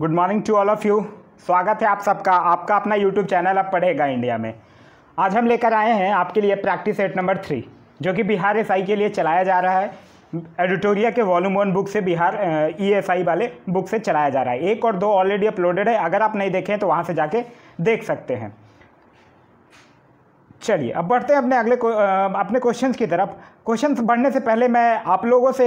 good morning to all of you स्वागत है आप सबका आपका अपना यूट्यूब चैनल अब पढ़ेगा इंडिया में आज हम लेकर आए हैं आपके लिए प्रैक्टिस सेट नंबर थ्री जो कि बिहार एस के लिए चलाया जा रहा है एडिटोरिया के वॉल्यूम वन बुक से बिहार ई एस e वाले बुक से चलाया जा रहा है एक और दो ऑलरेडी अपलोडेड है अगर आप नहीं देखें तो वहाँ से जाके देख सकते हैं चलिए अब बढ़ते हैं अपने अगले अपने क्वेश्चन की तरफ क्वेश्चन बढ़ने से पहले मैं आप लोगों से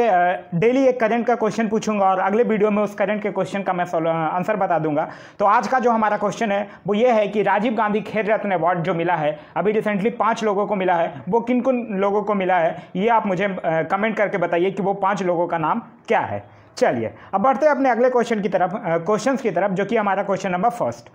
डेली एक करंट का क्वेश्चन पूछूंगा और अगले वीडियो में उस करंट के क्वेश्चन का मैं आंसर बता दूंगा तो आज का जो हमारा क्वेश्चन है वो ये है कि राजीव गांधी खेल रत्न अवार्ड जो मिला है अभी रिसेंटली पाँच लोगों को मिला है वो किन किन लोगों को मिला है ये आप मुझे कमेंट करके बताइए कि वो पाँच लोगों का नाम क्या है चलिए अब बढ़ते हैं अपने अगले क्वेश्चन की तरफ क्वेश्चन की तरफ जो कि हमारा question number first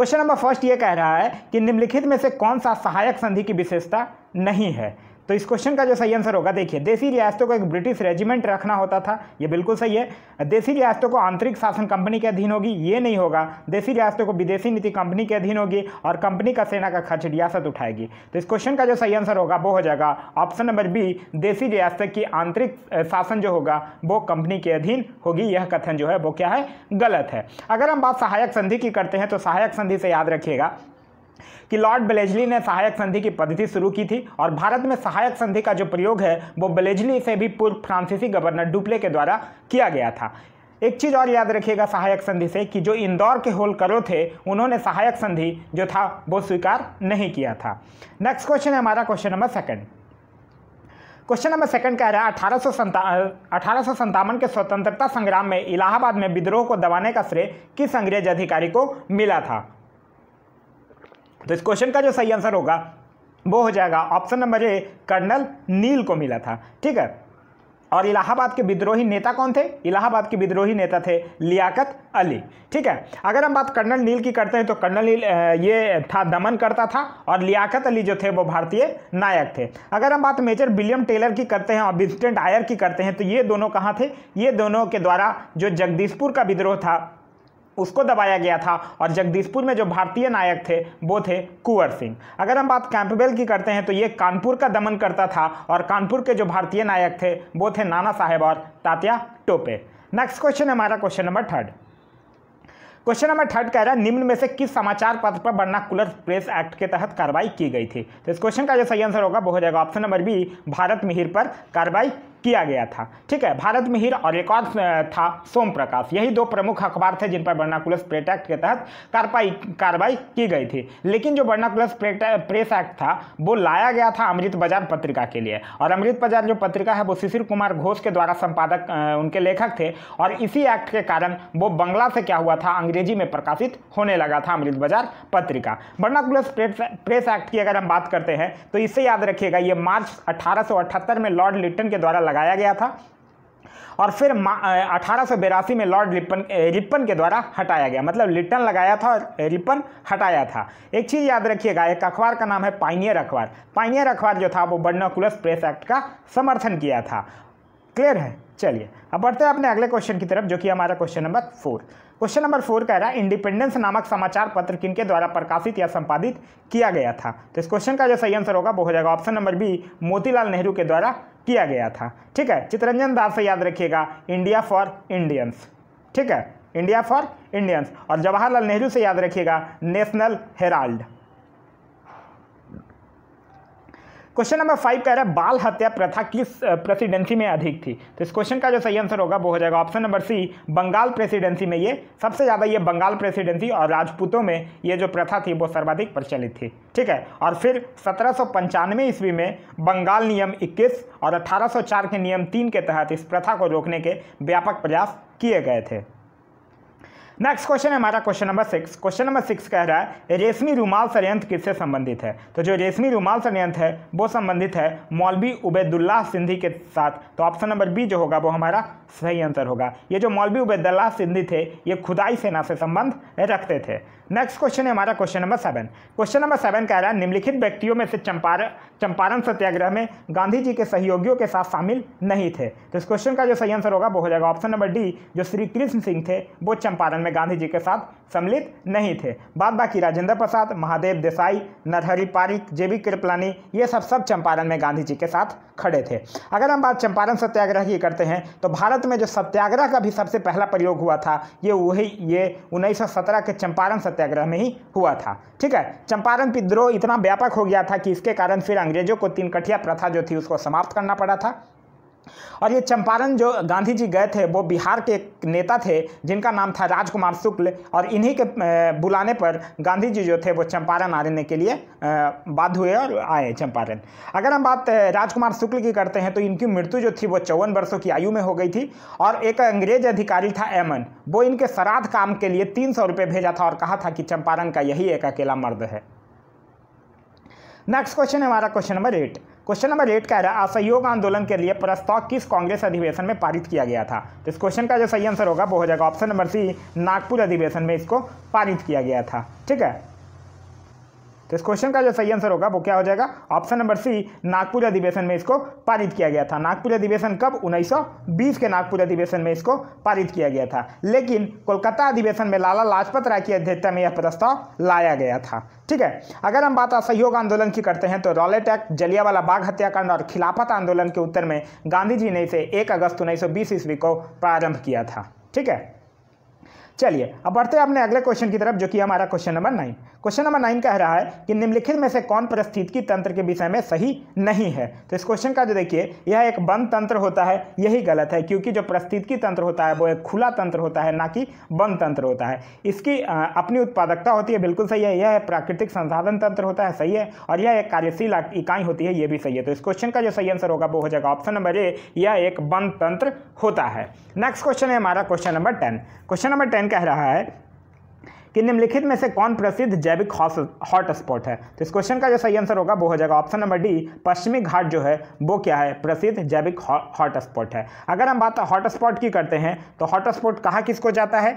question number first ये कह रहा है कि निम्नलिखित में से कौन सा सहायक संधि की विशेषता नहीं है तो इस क्वेश्चन का जो सही आंसर होगा देखिए देसी रियासतों को एक ब्रिटिश रेजिमेंट रखना होता था ये बिल्कुल सही है देसी रियासतों को आंतरिक शासन कंपनी के अधीन होगी ये नहीं होगा देसी रियासतों को विदेशी नीति कंपनी के अधीन होगी और कंपनी का सेना का खर्च रियासत उठाएगी तो इस क्वेश्चन का जो सही आंसर होगा वो हो जाएगा ऑप्शन नंबर बी देसी रियासत की आंतरिक शासन जो होगा वो कंपनी के अधीन होगी यह कथन जो है वो क्या है गलत है अगर हम बात सहायक संधि की करते हैं तो सहायक संधि से याद रखिएगा कि लॉर्ड बलेजली ने सहायक संधि की पद्धति शुरू की थी और भारत में सहायक संधि का जो प्रयोग है वो बलेजली से भी पूर्व फ्रांसीसी गवर्नर डुप्ले के द्वारा किया गया था एक चीज़ और याद रखिएगा सहायक संधि से कि जो इंदौर के होलकरों थे उन्होंने सहायक संधि जो था वो स्वीकार नहीं किया था नेक्स्ट क्वेश्चन है हमारा question number second question number second कह रहा है अठारह सौ के स्वतंत्रता संग्राम में इलाहाबाद में विद्रोह को दबाने का श्रेय किस अंग्रेज अधिकारी को मिला था तो इस क्वेश्चन का जो सही आंसर होगा वो हो जाएगा option number A colonel Neil को मिला था ठीक है और इलाहाबाद के विद्रोही नेता कौन थे इलाहाबाद के विद्रोही नेता थे लियाकत अली ठीक है अगर हम बात कर्नल नील की करते हैं तो कर्नल नील ये था दमन करता था और लियाकत अली जो थे वो भारतीय नायक थे अगर हम बात मेजर विलियम टेलर की करते हैं और विंसटेंट आयर की करते हैं तो ये दोनों कहाँ थे ये दोनों के द्वारा जो जगदीशपुर का विद्रोह था उसको दबाया गया था और जगदीशपुर में जो भारतीय नायक थे वो थे कुंवर सिंह अगर हम बात कैंपबेल की करते हैं तो ये कानपुर का दमन करता था और कानपुर के जो भारतीय नायक थे वो थे नाना साहेब और तात्या टोपे नेक्स्ट क्वेश्चन हमारा question number third question number third कह रहा है निम्न में से किस समाचार पत्र पर कुलर प्रेस एक्ट के तहत कार्रवाई की गई थी तो इस क्वेश्चन का जो सही आंसर होगा वो हो जाएगा option number B Bharat Mihir पर कार्रवाई किया गया था ठीक है भारत मिहिर और एक और था सोम प्रकाश यही दो प्रमुख अखबार थे जिन पर बर्नाकुलस प्रेट एक्ट के तहत कार्रवाई कार्रवाई की गई थी लेकिन जो बर्नाकुलस प्रेस एक्ट था वो लाया गया था अमृत बाजार पत्रिका के लिए और अमृत बाजार जो पत्रिका है वो शिशिर कुमार घोष के द्वारा संपादक उनके लेखक थे और इसी एक्ट के कारण वो बंगला से क्या हुआ था अंग्रेजी में प्रकाशित होने लगा था अमृत बाजार पत्रिका बर्नाकुलस प्रेस एक्ट की अगर हम बात करते हैं तो इसे याद रखिएगा ये मार्च अठारह में लॉर्ड लिट्टन के द्वारा लगाया गया था और फिर अठारह में लॉर्ड लिप्पन रिपन के द्वारा हटाया गया मतलब लिटन लगाया था और रिपन हटाया था एक चीज़ याद रखिएगा एक अखबार का नाम है पाइनियर अखबार पाइनियर अखबार जो था वो बर्नाकुलस प्रेस एक्ट का समर्थन किया था क्लियर है चलिए अब बढ़ते हैं अपने अगले क्वेश्चन की तरफ जो कि हमारा question number four question number four कह रहा है इंडिपेंडेंस नामक समाचार पत्र किनके द्वारा प्रकाशित या संपादित किया गया था तो इस क्वेश्चन का जो सही आंसर होगा वो हो जाएगा option number B Motilal Nehru के द्वारा किया गया था ठीक है चितरंजन दास से याद रखिएगा इंडिया फॉर इंडियंस ठीक है इंडिया फॉर इंडियंस और जवाहरलाल नेहरू से याद रखिएगा National Herald question number five कह रहा है बाल हत्या प्रथा किस प्रेसिडेंसी में अधिक थी तो इस क्वेश्चन का जो सही आंसर होगा वो हो जाएगा option number C Bengal presidency में ये सबसे ज़्यादा ये बंगाल प्रेसिडेंसी और राजपूतों में ये जो प्रथा थी वो सर्वाधिक प्रचलित थी ठीक है और फिर सत्रह सौ ईस्वी में बंगाल नियम इक्कीस और अठारह के नियम तीन के तहत इस प्रथा को रोकने के व्यापक प्रयास किए गए थे नेक्स्ट क्वेश्चन है हमारा question number six question number six कह रहा है रेशमी रुमाल संयंत्र किससे संबंधित है तो जो रेशमी रुमाल संयंत्र है वो संबंधित है मौलवी उबैदुल्लाह सिंधी के साथ तो ऑप्शन नंबर बी जो होगा वो हमारा सही आंसर होगा ये जो मौलवी उबैदुल्लाह सिंधी थे ये खुदाई सेना से संबंध रखते थे नेक्स्ट क्वेश्चन है हमारा question number seven question number seven कह रहा है निम्नलिखित व्यक्तियों में से चंपार चंपारण सत्याग्रह में गांधी जी के सहयोगियों के साथ शामिल नहीं थे तो इस क्वेश्चन का जो सही आंसर होगा वो हो जाएगा ऑप्शन नंबर डी जो श्री कृष्ण सिंह थे वो चंपारण में गांधी जी के साथ सम्मिलित नहीं थे बाद बाकी राजेंद्र प्रसाद महादेव देसाई नरहरि पारिक जे बी कृपलानी ये सब सब चंपारण में गांधी जी के साथ खड़े थे अगर हम बात चंपारण सत्याग्रह की करते हैं तो भारत में जो सत्याग्रह का भी सबसे पहला प्रयोग हुआ था ये वही ये उन्नीस के चंपारण सत्याग्रह में ही हुआ था ठीक है चंपारण विद्रोह इतना व्यापक हो गया था कि इसके कारण फिर अंग्रेजों को तीन कठिया प्रथा जो थी उसको समाप्त करना पड़ा था और ये चंपारण जो गांधी जी गए थे वो बिहार के एक नेता थे जिनका नाम था राजकुमार शुक्ल और इन्हीं के बुलाने पर गांधी जी जो थे वो चंपारण आने के लिए बाध्य हुए और आए चंपारण अगर हम बात राजकुमार शुक्ल की करते हैं तो इनकी मृत्यु जो थी वो चौवन वर्षों की आयु में हो गई थी और एक अंग्रेज अधिकारी था एमन वो इनके श्राद्ध काम के लिए तीन सौ भेजा था और कहा था कि चंपारण का यही एक अकेला मर्द है नेक्स्ट क्वेश्चन है हमारा question number eight question number eight कह रहा है असहयोग आंदोलन के लिए प्रस्ताव किस कांग्रेस अधिवेशन में पारित किया गया था तो इस क्वेश्चन का जो सही आंसर होगा वो हो जाएगा ऑप्शन नंबर सी नागपुर अधिवेशन में इसको पारित किया गया था ठीक है तो इस क्वेश्चन का जो सही आंसर होगा वो क्या हो जाएगा ऑप्शन नंबर सी नागपुर अधिवेशन में इसको पारित किया गया था नागपुर अधिवेशन कब 1920 के नागपुर अधिवेशन में इसको पारित किया गया था लेकिन कोलकाता अधिवेशन में लाला लाजपत राय की अध्यक्षता में यह प्रस्ताव लाया गया था ठीक है अगर हम बात असहयोग आंदोलन की करते हैं तो रॉलेट एक्ट जलियावाला बाघ हत्याकांड और खिलाफत आंदोलन के उत्तर में गांधी जी ने इसे एक अगस्त उन्नीस ईस्वी को प्रारंभ किया था ठीक है चलिए अब बढ़ते हैं अपने अगले क्वेश्चन की तरफ जो कि हमारा question number nine question number nine कह रहा है कि निम्नलिखित में से कौन परिस्थितिकी तंत्र के विषय में सही नहीं है तो इस क्वेश्चन का जो देखिए यह एक बंद तंत्र होता है यही गलत है क्योंकि जो परिस्थितिकी तंत्र होता है वो एक खुला तंत्र होता है ना कि बंद तंत्र होता है इसकी अपनी उत्पादकता होती है बिल्कुल सही है यह प्राकृतिक संसाधन तंत्र होता है सही है और यह एक कार्यशील इकाई होती है यह भी सही है तो इस क्वेश्चन का जो सही आंसर होगा वो हो जाएगा ऑप्शन नंबर ए यह एक बंद तंत्र होता है नेक्स्ट क्वेश्चन है हमारा question number ten question number ten question कह रहा है कि निम्नलिखित में से कौन प्रसिद्ध जैविक हॉटस्पॉट है तो इस क्वेश्चन का जो सही आंसर होगा वो हो जाएगा ऑप्शन नंबर डी पश्चिमी घाट जो है वो क्या है प्रसिद्ध जैविक हॉटस्पॉट है अगर हम बात हॉटस्पॉट की करते हैं तो हॉटस्पॉट कहाँ किसको जाता है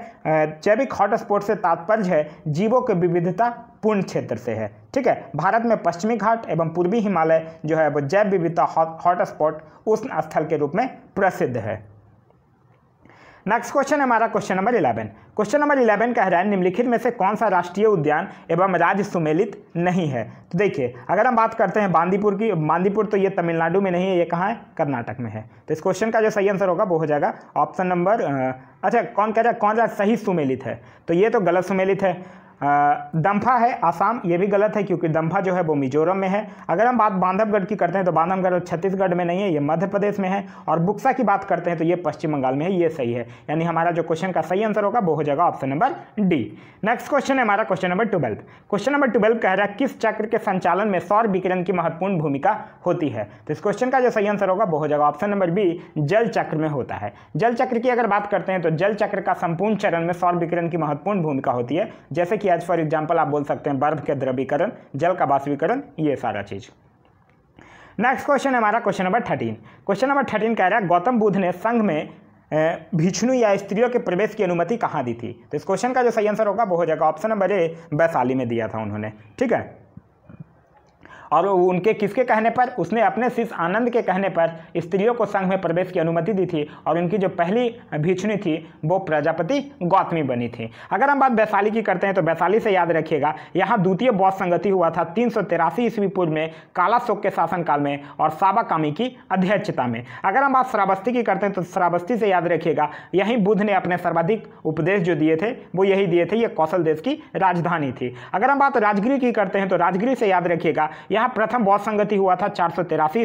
जैविक हॉटस्पॉट से तात्पर्य है जीवों की विविधता पूर्ण क्षेत्र से है ठीक है भारत में पश्चिमी घाट एवं पूर्वी हिमालय जो है वो जैव विविधता हॉटस्पॉट उष्ण स्थल के रूप में प्रसिद्ध है नेक्स्ट क्वेश्चन हमारा question number eleven question number eleven कह रहा है निम्नलिखित में से कौन सा राष्ट्रीय उद्यान एवं राज्य सुमेलित नहीं है तो देखिए अगर हम बात करते हैं बांदीपुर की बांदीपुर तो ये तमिलनाडु में नहीं है ये कहाँ है कर्नाटक में है तो इस क्वेश्चन का जो सही आंसर होगा वो हो जाएगा ऑप्शन नंबर अच्छा कौन कह रहा है कौन सा सही सुमेलित है तो ये तो गलत सुमेलित है दम्फा है आसाम ये भी गलत है क्योंकि दम्फा जो है वो मिजोरम में है अगर हम बात बांधवगढ़ की करते हैं तो बांधवगढ़ छत्तीसगढ़ में नहीं है ये मध्य प्रदेश में है और बुक्सा की बात करते हैं तो ये पश्चिम बंगाल में है ये सही है यानी हमारा जो क्वेश्चन का सही आंसर होगा वो हो जाएगा option number D next question है हमारा question number twelve question number twelve कह रहा है किस चक्र के संचालन में सौर विकिरण की महत्वपूर्ण भूमिका होती है तो इस क्वेश्चन का जो सही आंसर होगा वो हो जाएगा ऑप्शन नंबर बी जल चक्र में होता है जल चक्र की अगर बात करते हैं तो जल चक्र का संपूर्ण चरण में सौर विकिरण की महत्वपूर्ण भूमिका होती है जैसे कि एज फॉर एग्जाम्पल आप बोल सकते हैं बर्फ के द्रवीकरण जल का बाष्पीकरण ये सारा चीज़ नेक्स्ट क्वेश्चन हमारा question number thirteen question number thirteen कह रहा है गौतम बुद्ध ने संघ में भिष्णु या स्त्रियों के प्रवेश की अनुमति कहाँ दी थी तो इस क्वेश्चन का जो सही आंसर होगा वो हो जाएगा ऑप्शन नंबर ए वैशाली में दिया था उन्होंने ठीक है और उनके किसके कहने पर उसने अपने शिष्य आनंद के कहने पर स्त्रियों को संघ में प्रवेश की अनुमति दी थी और उनकी जो पहली भीक्षुनी थी वो प्रजापति गौतमी बनी थी अगर हम बात वैशाली की करते हैं तो वैशाली से याद रखिएगा यहाँ द्वितीय बौद्ध संगति हुआ था तीन सौ तिरासी ईस्वी पूर्व में कालाशोक के शासनकाल में और साबाकामी की अध्यक्षता में अगर हम बात श्रावस्ती की करते हैं तो श्रावस्ती से याद रखिएगा यही बुद्ध ने अपने सर्वाधिक उपदेश जो दिए थे वो यही दिए थे ये कौशल देश की राजधानी थी अगर हम बात राजगिरी की करते हैं तो राजगिरी से याद रखिएगा यह यहाँ प्रथम बौद्ध संगति हुआ था चार सौ तिरासी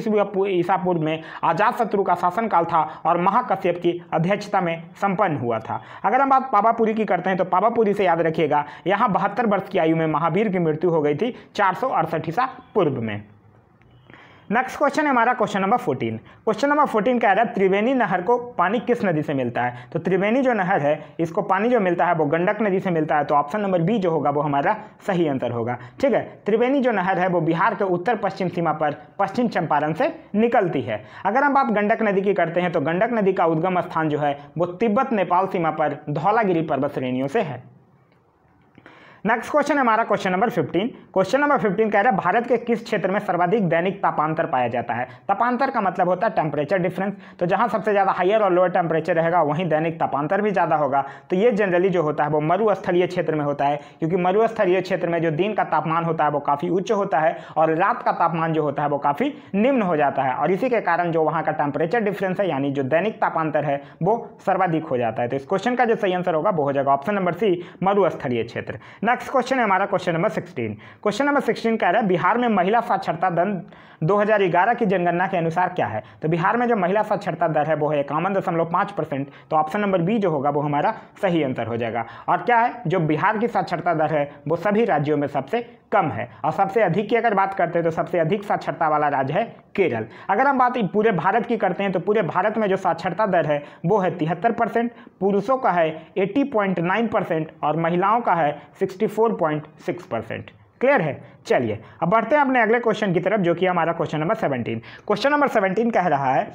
ईसा पूर्व में आजाद शत्रु का शासनकाल था और महाकश्यप की अध्यक्षता में संपन्न हुआ था अगर हम बात पाबापुरी की करते हैं तो पापापुरी से याद रखिएगा यहाँ बहत्तर वर्ष की आयु में महावीर की मृत्यु हो गई थी चार ईसा पूर्व में नेक्स्ट क्वेश्चन है हमारा question number fourteen question number fourteen कह रहा है त्रिवेणी नहर को पानी किस नदी से मिलता है तो त्रिवेणी जो नहर है इसको पानी जो मिलता है वो गंडक नदी से मिलता है तो ऑप्शन नंबर बी जो होगा वो हमारा सही आंसर होगा ठीक है त्रिवेणी जो नहर है वो बिहार के उत्तर पश्चिम सीमा पर पश्चिम चंपारण से निकलती है अगर हम आप गंडक नदी की करते हैं तो गंडक नदी का उद्गम स्थान जो है वो तिब्बत नेपाल सीमा पर धौलागिरी पर्वत श्रेणियों से है नेक्स्ट क्वेश्चन है हमारा क्वेश्चन नंबर 15 क्वेश्चन नंबर 15 कह रहा है भारत के किस क्षेत्र में सर्वाधिक दैनिक तापांतर पाया जाता है तापांतर का मतलब होता है टेम्परेचर डिफरेंस तो जहां सबसे ज़्यादा हायर और लोअर टेम्परेचर रहेगा वहीं दैनिक तापांतर भी ज़्यादा होगा तो ये जनरली जो होता है वो मरुस्थलीय क्षेत्र में होता है क्योंकि मरुस्थलीय क्षेत्र में जो दिन का तापमान होता है वो काफ़ी उच्च होता है और रात का तापमान जो होता है वो काफ़ी निम्न हो जाता है और इसी के कारण जो वहाँ का टेम्परेचर डिफरेंस है यानी जो दैनिक तापांतर है वो सर्वाधिक हो जाता है तो इस क्वेश्चन का जो सही आंसर होगा वो हो जाएगा ऑप्शन नंबर सी मरुस्थलीय क्षेत्र नेक्स्ट क्वेश्चन है हमारा question number sixteen question number sixteen कह रहा है बिहार में महिला साक्षरता दर 2011 की जनगणना के अनुसार क्या है तो बिहार में जो महिला साक्षरता दर है वो है इक्यावन दशमलव पाँच परसेंट तो ऑप्शन नंबर बी जो होगा वो हमारा सही आंसर हो जाएगा और क्या है जो बिहार की साक्षरता दर है वो सभी राज्यों में सबसे कम है और सबसे अधिक की अगर बात करते हैं तो सबसे अधिक साक्षरता वाला राज्य है केरल अगर हम बात पूरे भारत की करते हैं तो पूरे भारत में जो साक्षरता दर है वो है तिहत्तर परसेंट पुरुषों का है एट्टी पॉइंट नाइन परसेंट और महिलाओं का है sixty four point six percent clear है चलिए अब बढ़ते हैं अपने अगले क्वेश्चन की तरफ जो कि हमारा question number seventeen question number seventeen कह रहा है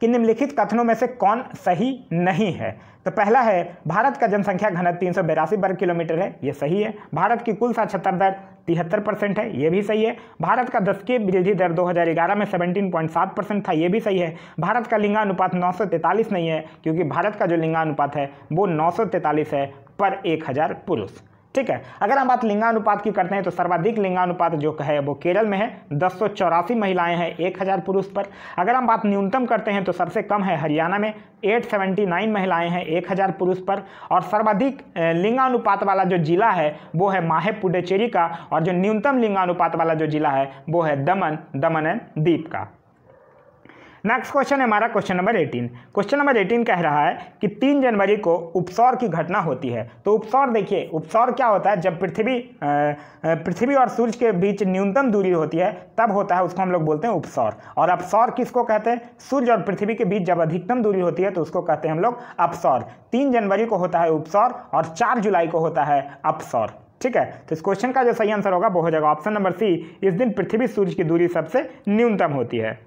कि निम्नलिखित कथनों में से कौन सही नहीं है तो पहला है भारत का जनसंख्या घन तीन वर्ग किलोमीटर है ये सही है भारत की कुल साक्षरता दर तिहत्तर परसेंट है ये भी सही है भारत का दस की वृद्धि दर 2011 में 17.7 परसेंट था ये भी सही है भारत का लिंगानुपात नौ नहीं है क्योंकि भारत का जो लिंगानुपात है वो नौ है पर एक पुरुष ठीक है अगर हम बात लिंगानुपात की करते हैं तो सर्वाधिक लिंगानुपात जो है वो केरल में है दस महिलाएं हैं एक हज़ार पुरुष पर अगर हम बात न्यूनतम करते हैं तो सबसे कम है हरियाणा में 879 महिलाएं हैं एक हज़ार पुरुष पर और सर्वाधिक लिंगानुपात वाला जो जिला है वो है माहे पुडुचेरी का और जो न्यूनतम लिंगानुपात वाला जो जिला है वो है दमन दमन एंड दीप का नेक्स्ट क्वेश्चन है हमारा question number eighteen question number eighteen कह रहा है कि तीन जनवरी को उपसौर की घटना होती है तो उपसौर देखिए उपसौर क्या होता है जब पृथ्वी पृथ्वी और सूर्य के बीच न्यूनतम दूरी होती है तब होता है उसको हम लोग बोलते हैं उपसौर और अपसौर किसको कहते हैं सूर्य और पृथ्वी के बीच जब अधिकतम दूरी होती है तो उसको कहते हैं हम लोग अपसौर तीन जनवरी को होता है उपसौर और चार जुलाई को होता है अपसौर ठीक है तो इस क्वेश्चन का जो सही आंसर होगा वो हो जाएगा ऑप्शन नंबर सी इस दिन पृथ्वी सूर्य की दूरी सबसे न्यूनतम होती है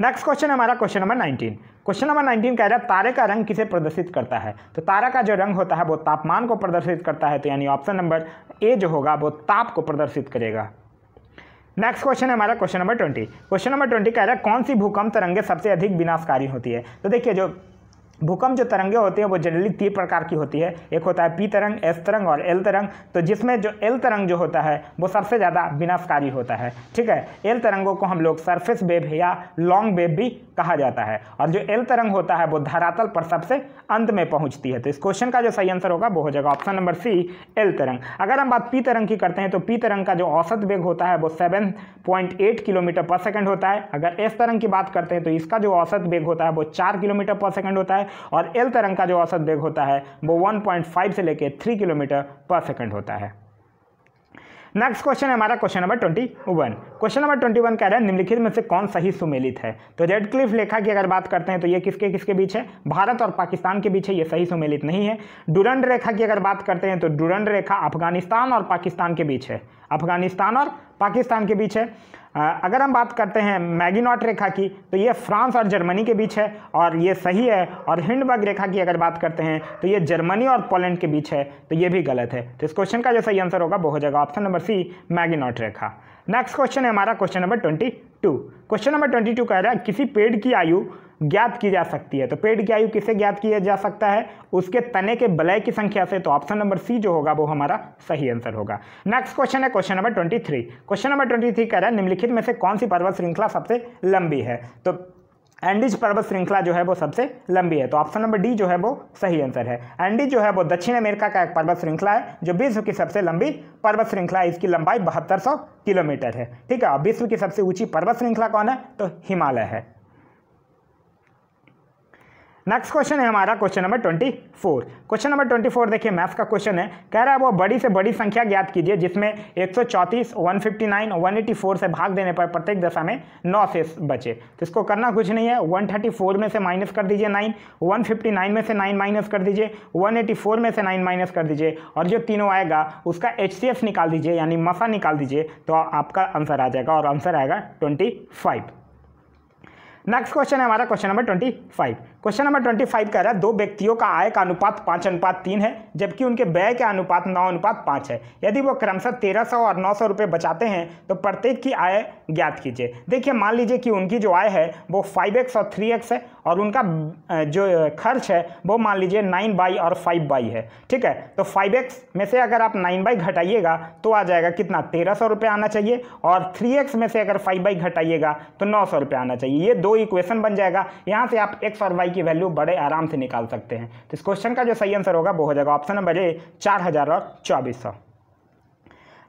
नेक्स्ट क्वेश्चन हमारा question number nineteen question number nineteen कह रहा है तारे का रंग किसे प्रदर्शित करता है तो तारा का जो रंग होता है वो तापमान को प्रदर्शित करता है तो यानी ऑप्शन नंबर ए जो होगा वो ताप को प्रदर्शित करेगा नेक्स्ट क्वेश्चन है हमारा question number twenty question number twenty कह रहा है कौन सी भूकंप तरंगे सबसे अधिक विनाशकारी होती है तो देखिए जो भूकंप जो तरंगे होते हैं वो जनरली तीन प्रकार की होती है एक होता है पी तरंग एस तरंग और एल तरंग तो जिसमें जो एल तरंग जो होता है वो सबसे ज़्यादा विनाशकारी होता है ठीक है एल तरंगों को हम लोग सरफेस वेब या लॉन्ग वेब भी कहा जाता है और जो एल तरंग होता है वो धरातल पर सबसे अंत में पहुँचती है तो इस क्वेश्चन का जो सही आंसर होगा वो हो जाएगा ऑप्शन नंबर सी एल तरंग अगर हम बात पी तरंग की करते हैं तो पी तरंग का जो औसत वेग होता है वो सेवन पॉइंट एट किलोमीटर पर सेकेंड होता है अगर एस तरंग की बात करते हैं तो इसका जो औसत वेग होता है वो चार किलोमीटर पर सेकेंड होता है है और एल तरंग का जो औसत वेग होता है वो 1.5 से लेकर 3 किलोमीटर पर सेकेंड होता है नेक्स्ट क्वेश्चन है हमारा question number twenty one question number twenty one कह रहा है निम्नलिखित में से कौन सही सुमेलित है तो रेड क्लिफ लेखा की अगर बात करते हैं तो ये किसके किसके बीच है भारत और पाकिस्तान के बीच है ये सही सुमेलित नहीं है डुरंड रेखा की अगर बात करते हैं तो डुरंड रेखा अफगानिस्तान और पाकिस्तान के बीच है अफगानिस्तान और पाकिस्तान के बीच है अगर हम बात करते हैं मैगिनॉट रेखा की तो ये फ्रांस और जर्मनी के बीच है और ये सही है और हिंडबर्ग रेखा की अगर बात करते हैं तो ये जर्मनी और पोलैंड के बीच है तो ये भी गलत है तो इस क्वेश्चन का जो सही आंसर होगा वो हो जाएगा ऑप्शन नंबर सी मैगिनॉट रेखा नेक्स्ट क्वेश्चन है हमारा question number twenty two question number twenty two कह रहा है किसी पेड़ की आयु ज्ञात की जा सकती है तो पेड़ की आयु किसे ज्ञात किया जा सकता है उसके तने के बलय की संख्या से तो ऑप्शन नंबर सी जो होगा वो हमारा सही आंसर होगा नेक्स्ट क्वेश्चन है question number twenty three question number twenty three कह रहा है निम्नलिखित में से कौन सी पर्वत श्रृंखला सबसे लंबी है तो एंडीज पर्वत श्रृंखला जो है वो सबसे लंबी है तो ऑप्शन नंबर डी जो है वो सही आंसर है एंडीज जो है वो दक्षिण अमेरिका का एक पर्वत श्रृंखला है जो विश्व की सबसे लंबी पर्वत श्रृंखला है इसकी लंबाई बहत्तर किलोमीटर है ठीक है विश्व की सबसे ऊंची पर्वत श्रृंखला कौन है तो हिमालय है नेक्स्ट क्वेश्चन है हमारा question number twenty four question number twenty four देखिए मैथ्स का क्वेश्चन है कह रहा है वो बड़ी से बड़ी संख्या ज्ञात कीजिए जिसमें एक सौ चौंतीस one fifty nine one eighty four से भाग देने पर प्रत्येक दशा में नौ से बचे तो इसको करना कुछ नहीं है वन थर्टी फोर में से माइनस कर दीजिए नाइन वन फिफ्टी नाइन में से नाइन माइनस कर दीजिए वन एटी फोर में से नाइन माइनस कर दीजिए और जो तीनों आएगा उसका एच सी एफ निकाल दीजिए यानी मसा निकाल दीजिए तो आपका आंसर आ जाएगा और आंसर आएगा ट्वेंटी फाइव नेक्स्ट क्वेश्चन है हमारा question number twenty five question number twenty five कह रहा है दो व्यक्तियों का आय का अनुपात पाँच अनुपात तीन है जबकि उनके व्यय का अनुपात नौ अनुपात पाँच है यदि वो क्रमशः तेरह सौ और नौ सौ रुपये बचाते हैं तो प्रत्येक की आय ज्ञात कीजिए देखिए मान लीजिए कि उनकी जो आय है वो फाइव एक्स और थ्री एक्स है और उनका जो खर्च है वो मान लीजिए नाइन बाई और फाइव बाई है ठीक है तो फाइव एक्स में से अगर आप नाइन बाई घटाइएगा तो आ जाएगा कितना तेरह सौ रुपये आना चाहिए और थ्री एक्स में से अगर फाइव बाई घटाइएगा तो नौ सौ रुपये आना चाहिए ये दो इक्वेशन बन जाएगा यहाँ से आप एक्स और वाई की वैल्यू बड़े आराम से निकाल सकते हैं तो इस क्वेश्चन का जो सही आंसर होगा वो हो जाएगा ऑप्शन नंबर ए चार हज़ार और चौबीस सौ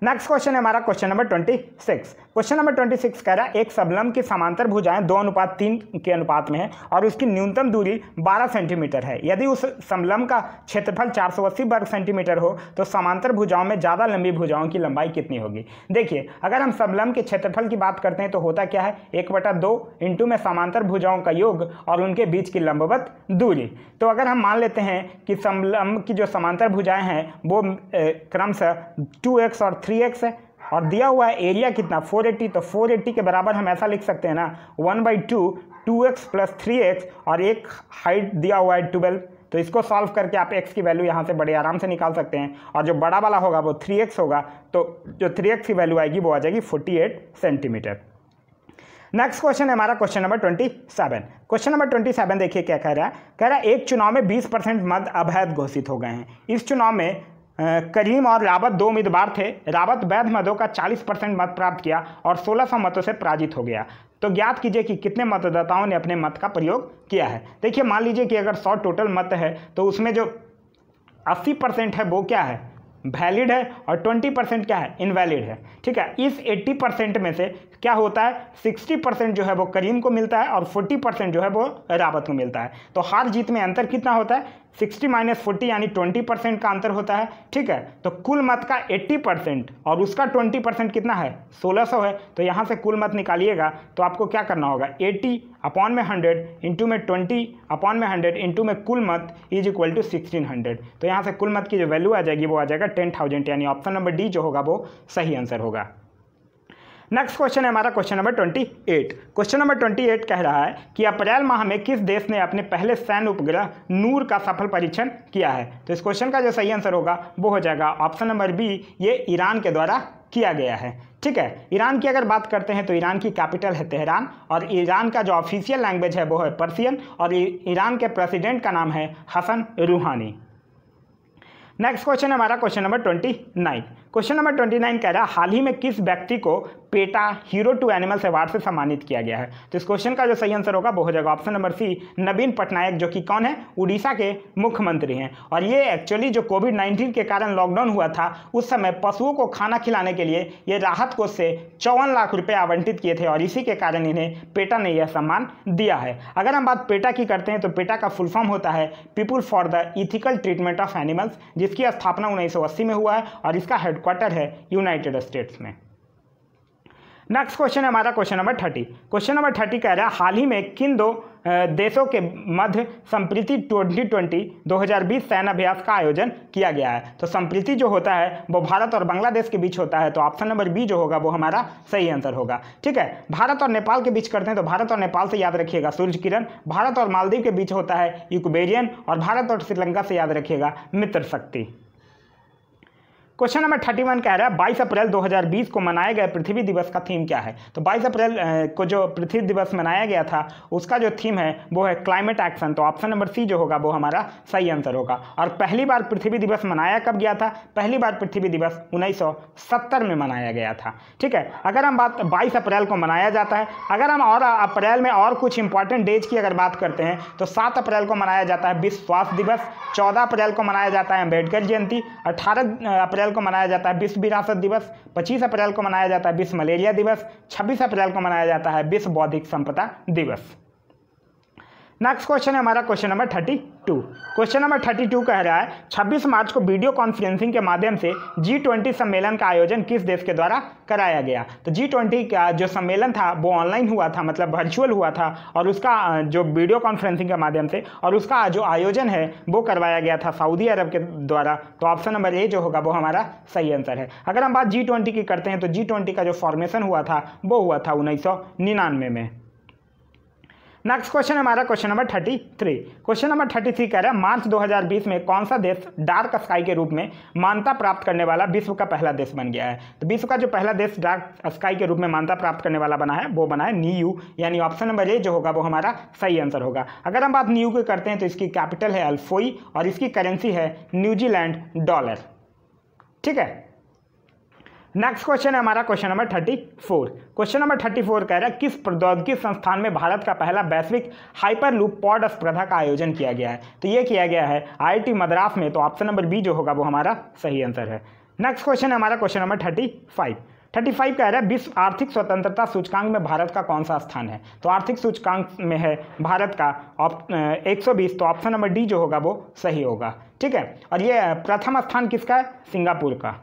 नेक्स्ट क्वेश्चन है हमारा question number twenty six question number twenty six कह रहा है एक सबलम की समांतर भुजाएं दो अनुपात तीन के अनुपात में है और उसकी न्यूनतम दूरी बारह सेंटीमीटर है यदि उस समलम का क्षेत्रफल चार सौ अस्सी वर्ग सेंटीमीटर हो तो समांतर भुजाओं में ज़्यादा लंबी भुजाओं की लंबाई कितनी होगी देखिए अगर हम सबलम के क्षेत्रफल की बात करते हैं तो होता क्या है एक बटा दो इंटू में समांतर भुजाओं का योग और उनके बीच की लंबवत दूरी तो अगर हम मान लेते हैं कि सबलम की जो समांतर भुजाएँ हैं वो क्रमशः टू एक्स और थ्री एक्स है और दिया हुआ है एरिया कितना 480 तो 480 के बराबर हम ऐसा लिख सकते हैं ना one by two two X plus three X और एक हाइट दिया हुआ है ट्वेल्व तो इसको सॉल्व करके आप x की वैल्यू यहाँ से बड़े आराम से निकाल सकते हैं और जो बड़ा वाला होगा वो 3x होगा तो जो 3x की वैल्यू आएगी वो आ जाएगी 48 सेंटीमीटर नेक्स्ट क्वेश्चन है हमारा question number twenty seven question number twenty seven देखिए क्या कह रहा है कह रहा है एक चुनाव में बीस परसेंट मत अवैध घोषित हो गए हैं इस चुनाव में करीम और रावत दो उम्मीदवार थे रावत वैध मतों का 40 परसेंट मत प्राप्त किया और 1600 मतों से पराजित हो गया तो ज्ञात कीजिए कि कितने मतदाताओं ने अपने मत का प्रयोग किया है देखिए मान लीजिए कि अगर 100 टोटल मत है तो उसमें जो 80 परसेंट है वो क्या है वैलिड है और 20 परसेंट क्या है इनवैलिड है ठीक है इस 80 परसेंट में से क्या होता है 60 परसेंट जो है वो करीम को मिलता है और 40 परसेंट जो है वो रावत को मिलता है तो हार जीत में अंतर कितना होता है 60 माइनस फोर्टी यानी 20 परसेंट का अंतर होता है ठीक है तो कुल मत का 80 परसेंट और उसका 20 परसेंट कितना है 1600 है तो यहाँ से कुल मत निकालिएगा तो आपको क्या करना होगा 80 अपॉन में 100 इंटू में 20 अपॉन में 100 इंटू में कुल मत इज इक्वल टू सिक्सटीन तो यहाँ से कुल मत की जो वैल्यू आ जाएगी वो आ जाएगा टेन यानी ऑप्शन नंबर डी जो होगा वो सही आंसर होगा नेक्स्ट क्वेश्चन है हमारा question number twenty eight question number twenty eight कह रहा है कि अप्रैल माह में किस देश ने अपने पहले सैन्य उपग्रह नूर का सफल परीक्षण किया है तो इस क्वेश्चन का जो सही आंसर होगा वो हो जाएगा ऑप्शन नंबर बी ये ईरान के द्वारा किया गया है ठीक है ईरान की अगर बात करते हैं तो ईरान की कैपिटल है तेहरान और ईरान का जो ऑफिशियल लैंग्वेज है वो है पर्सियन और ईरान के प्रेसिडेंट का नाम है हसन रूहानी नेक्स्ट क्वेश्चन हमारा question number twenty nine question number twenty nine कह रहा है हाल ही में किस व्यक्ति को PETA hero to animals award से सम्मानित किया गया है तो इस क्वेश्चन का जो सही आंसर होगा वो हो जाएगा option number C Naveen Patnaik जो कि कौन है उड़ीसा के मुख्यमंत्री हैं और ये एक्चुअली जो कोविड नाइन्टीन के कारण लॉकडाउन हुआ था उस समय पशुओं को खाना खिलाने के लिए ये राहत कोष से चौवन लाख रुपये आवंटित किए थे और इसी के कारण इन्हें पेटा ने यह सम्मान दिया है अगर हम बात पेटा की करते हैं तो पेटा का फुल फॉर्म होता है people for the ethical treatment of animals जिसकी स्थापना उन्नीस में हुआ है और इसका हेड हेडक्वार्टर है यूनाइटेड स्टेट्स में नेक्स्ट क्वेश्चन है हमारा question number thirty question number thirty कह रहा है हाल ही में किन दो देशों के मध्य संप्रीति 2020 2020 हज़ार अभ्यास का आयोजन किया गया है तो संप्रीति जो होता है वो भारत और बांग्लादेश के बीच होता है तो ऑप्शन नंबर बी जो होगा वो हमारा सही आंसर होगा ठीक है भारत और नेपाल के बीच करते हैं तो भारत और नेपाल से याद रखिएगा सूर्य किरण भारत और मालदीव के बीच होता है यूक्बेरियन और भारत और श्रीलंका से याद रखिएगा मित्र शक्ति क्वेश्चन नंबर थर्टी वन कह रहा है बाईस अप्रैल 2020 को मनाए गए पृथ्वी दिवस का थीम क्या है तो बाईस अप्रैल को जो पृथ्वी दिवस मनाया गया था उसका जो थीम है वो है क्लाइमेट एक्शन तो ऑप्शन नंबर सी जो होगा वो हमारा सही आंसर होगा और पहली बार पृथ्वी दिवस मनाया कब गया था पहली बार पृथ्वी दिवस उन्नीस में मनाया गया था ठीक है अगर हम बात बाईस अप्रैल को मनाया जाता है अगर हम और अप्रैल में और कुछ इंपॉर्टेंट डेज की अगर बात करते हैं तो सात अप्रैल को मनाया जाता है विश्व स्वास्थ्य दिवस चौदह अप्रैल को मनाया जाता है अम्बेडकर जयंती अठारह अप्रैल अप्रैल को मनाया जाता है विश्व विरासत दिवस पच्चीस अप्रैल को मनाया जाता है विश्व मलेरिया दिवस छब्बीस अप्रैल को मनाया जाता है विश्व बौद्धिक संपदा दिवस नेक्स्ट क्वेश्चन है हमारा question number thirty two question number thirty two कह रहा है छब्बीस मार्च को वीडियो कॉन्फ्रेंसिंग के माध्यम से जी ट्वेंटी सम्मेलन का आयोजन किस देश के द्वारा कराया गया तो जी ट्वेंटी का जो सम्मेलन था वो ऑनलाइन हुआ था मतलब वर्चुअल हुआ था और उसका जो वीडियो कॉन्फ्रेंसिंग के माध्यम से और उसका जो आयोजन है वो करवाया गया था सऊदी अरब के द्वारा तो ऑप्शन नंबर ए जो होगा वो हमारा सही आंसर है अगर हम बात जी ट्वेंटी की करते हैं तो जी ट्वेंटी का जो फॉर्मेशन हुआ था वो हुआ था उन्नीस में नेक्स्ट क्वेश्चन हमारा question number thirty three question number thirty three कह रहा है मार्च 2020 में कौन सा देश डार्क स्काई के रूप में मान्यता प्राप्त करने वाला विश्व का पहला देश बन गया है तो विश्व का जो पहला देश डार्क स्काई के रूप में मान्यता प्राप्त करने वाला बना है वो बना है नीयू यानी ऑप्शन नंबर ए जो होगा वो हमारा सही आंसर होगा अगर हम बात न्यू की करते हैं तो इसकी कैपिटल है अल्फोई और इसकी करेंसी है न्यूजीलैंड डॉलर ठीक है नेक्स्ट क्वेश्चन है हमारा question number thirty four question number thirty four कह रहा है किस प्रौद्योगिकी संस्थान में भारत का पहला वैश्विक हाइपर लूप पॉड स्पर्धा का आयोजन किया गया है तो ये किया गया है आईआईटी मद्रास में तो ऑप्शन नंबर बी जो होगा वो हमारा सही आंसर है नेक्स्ट क्वेश्चन है हमारा question number thirty five thirty five कह रहा है विश्व आर्थिक स्वतंत्रता सूचकांक में भारत का कौन सा स्थान है तो आर्थिक सूचकांक में है भारत का एक सौ बीस तो ऑप्शन नंबर डी जो होगा वो सही होगा ठीक है और ये प्रथम स्थान किसका है सिंगापुर का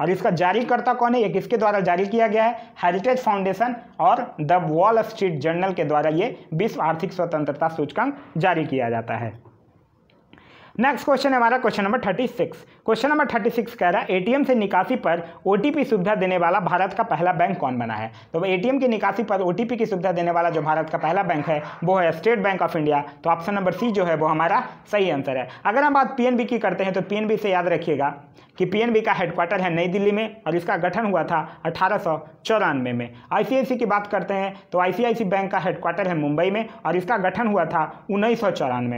और इसका जारीकर्ता कौन है ये किसके द्वारा जारी किया गया है हेरिटेज फाउंडेशन और द वॉल स्ट्रीट जर्नल के द्वारा ये विश्व आर्थिक स्वतंत्रता सूचकांक जारी किया जाता है नेक्स्ट क्वेश्चन है हमारा question number thirty six question number thirty six कह रहा है एटीएम से निकासी पर ओटीपी सुविधा देने वाला भारत का पहला बैंक कौन बना है तो एटीएम की निकासी पर ओटीपी की सुविधा देने वाला जो भारत का पहला बैंक है वो है स्टेट बैंक ऑफ इंडिया तो ऑप्शन नंबर सी जो है वो हमारा सही आंसर है अगर हम बात पीएनबी की करते हैं तो पीएनबी से याद रखिएगा कि पीएनबी का हेडक्वार्टर है नई दिल्ली में और इसका गठन हुआ था अठारह में आईसीआईसी की बात करते हैं तो आईसीआईसी बैंक का हेडक्वार्टर है मुंबई में और इसका गठन हुआ था उन्नीस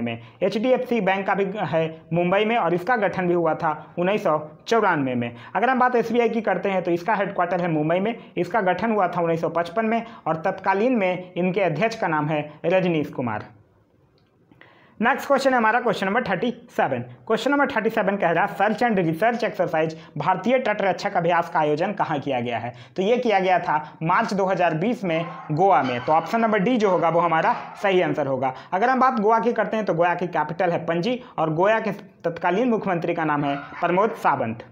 में एच बैंक का भी है मुंबई में और इसका गठन भी हुआ था उन्नीस सौ चौरानवे में अगर हम बात एस की करते हैं तो इसका हेडक्वार्टर है मुंबई में इसका गठन हुआ था उन्नीस में और तत्कालीन में इनके अध्यक्ष का नाम है रजनीश कुमार नेक्स्ट क्वेश्चन है हमारा question number thirty seven question number thirty seven कह रहा है सर्च एंड रिसर्च एक्सरसाइज भारतीय तटरक्षक अभ्यास का आयोजन कहाँ किया गया है तो ये किया गया था मार्च 2020 में गोवा में तो ऑप्शन नंबर डी जो होगा वो हमारा सही आंसर होगा अगर हम बात गोवा की करते हैं तो गोवा की कैपिटल है पंजी और गोवा के तत्कालीन मुख्यमंत्री का नाम है प्रमोद सावंत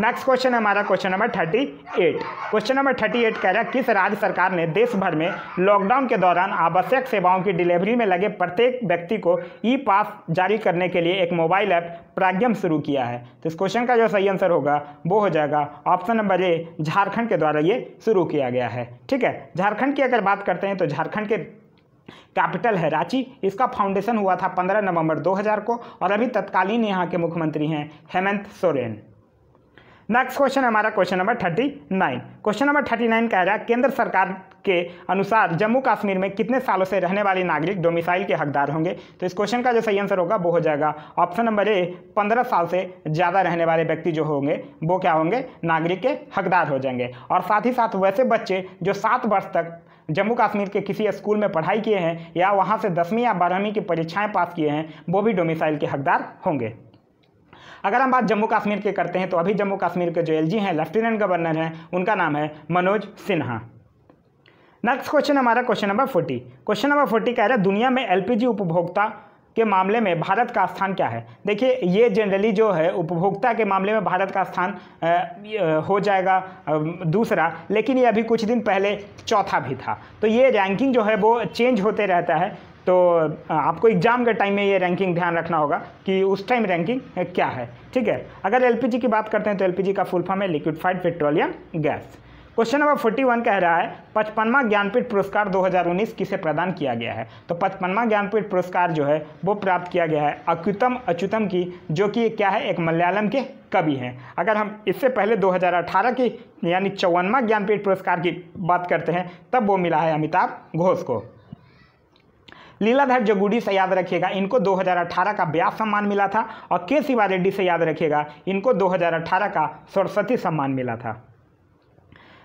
नेक्स्ट क्वेश्चन हमारा question number thirty eight question number thirty eight कह रहा है किस राज्य सरकार ने देश भर में लॉकडाउन के दौरान आवश्यक सेवाओं की डिलीवरी में लगे प्रत्येक व्यक्ति को ई पास जारी करने के लिए एक मोबाइल ऐप प्राग्यम शुरू किया है तो इस क्वेश्चन का जो सही आंसर होगा वो हो जाएगा ऑप्शन नंबर ए झारखंड के द्वारा ये शुरू किया गया है ठीक है झारखंड की अगर बात करते हैं तो झारखंड के कैपिटल है रांची इसका फाउंडेशन हुआ था पंद्रह नवंबर दो को और अभी तत्कालीन यहाँ के मुख्यमंत्री हैं हेमंत सोरेन नेक्स्ट क्वेश्चन हमारा question number thirty nine question number thirty nine कह रहा है केंद्र सरकार के अनुसार जम्मू कश्मीर में कितने सालों से रहने वाले नागरिक डोमिसाइल के हकदार होंगे तो इस क्वेश्चन का जो सही आंसर होगा वो हो जाएगा ऑप्शन नंबर ए पंद्रह साल से ज़्यादा रहने वाले व्यक्ति जो होंगे वो क्या होंगे नागरिक के हकदार हो जाएंगे और साथ ही साथ वैसे बच्चे जो सात वर्ष तक जम्मू कश्मीर के किसी स्कूल में पढ़ाई किए हैं या वहाँ से दसवीं या बारहवीं की परीक्षाएँ पास किए हैं वो भी डोमिसाइल के हकदार होंगे अगर हम बात जम्मू कश्मीर की करते हैं तो अभी जम्मू कश्मीर के जो एल हैं लेफ्टिनेंट गवर्नर हैं उनका नाम है मनोज सिन्हा नेक्स्ट क्वेश्चन हमारा question number forty question number forty कह रहा है दुनिया में एलपीजी उपभोक्ता के मामले में भारत का स्थान क्या है देखिए ये जनरली जो है उपभोक्ता के मामले में भारत का स्थान हो जाएगा दूसरा लेकिन ये अभी कुछ दिन पहले चौथा भी था तो ये रैंकिंग जो है वो चेंज होते रहता है तो आपको एग्ज़ाम के टाइम में ये रैंकिंग ध्यान रखना होगा कि उस टाइम रैंकिंग क्या है ठीक है अगर एलपीजी की बात करते हैं तो एलपीजी का फुल फॉर्म है liquefied petroleum gas question number forty one कह रहा है पचपनवा ज्ञानपीठ पुरस्कार 2019 किसे प्रदान किया गया है तो पचपनवा ज्ञानपीठ पुरस्कार जो है वो प्राप्त किया गया है अक्युतम अच्युतम की जो कि क्या है एक मलयालम के कवि हैं अगर हम इससे पहले 2018 की यानी चौवनवा ज्ञानपीठ पुरस्कार की बात करते हैं तब वो मिला है अमिताभ घोष को लीलाधर जगुडी से याद रखिएगा इनको 2018 का ब्यास सम्मान मिला था और के शिवा रेड्डी से याद रखिएगा इनको 2018 का सरस्वती सम्मान मिला था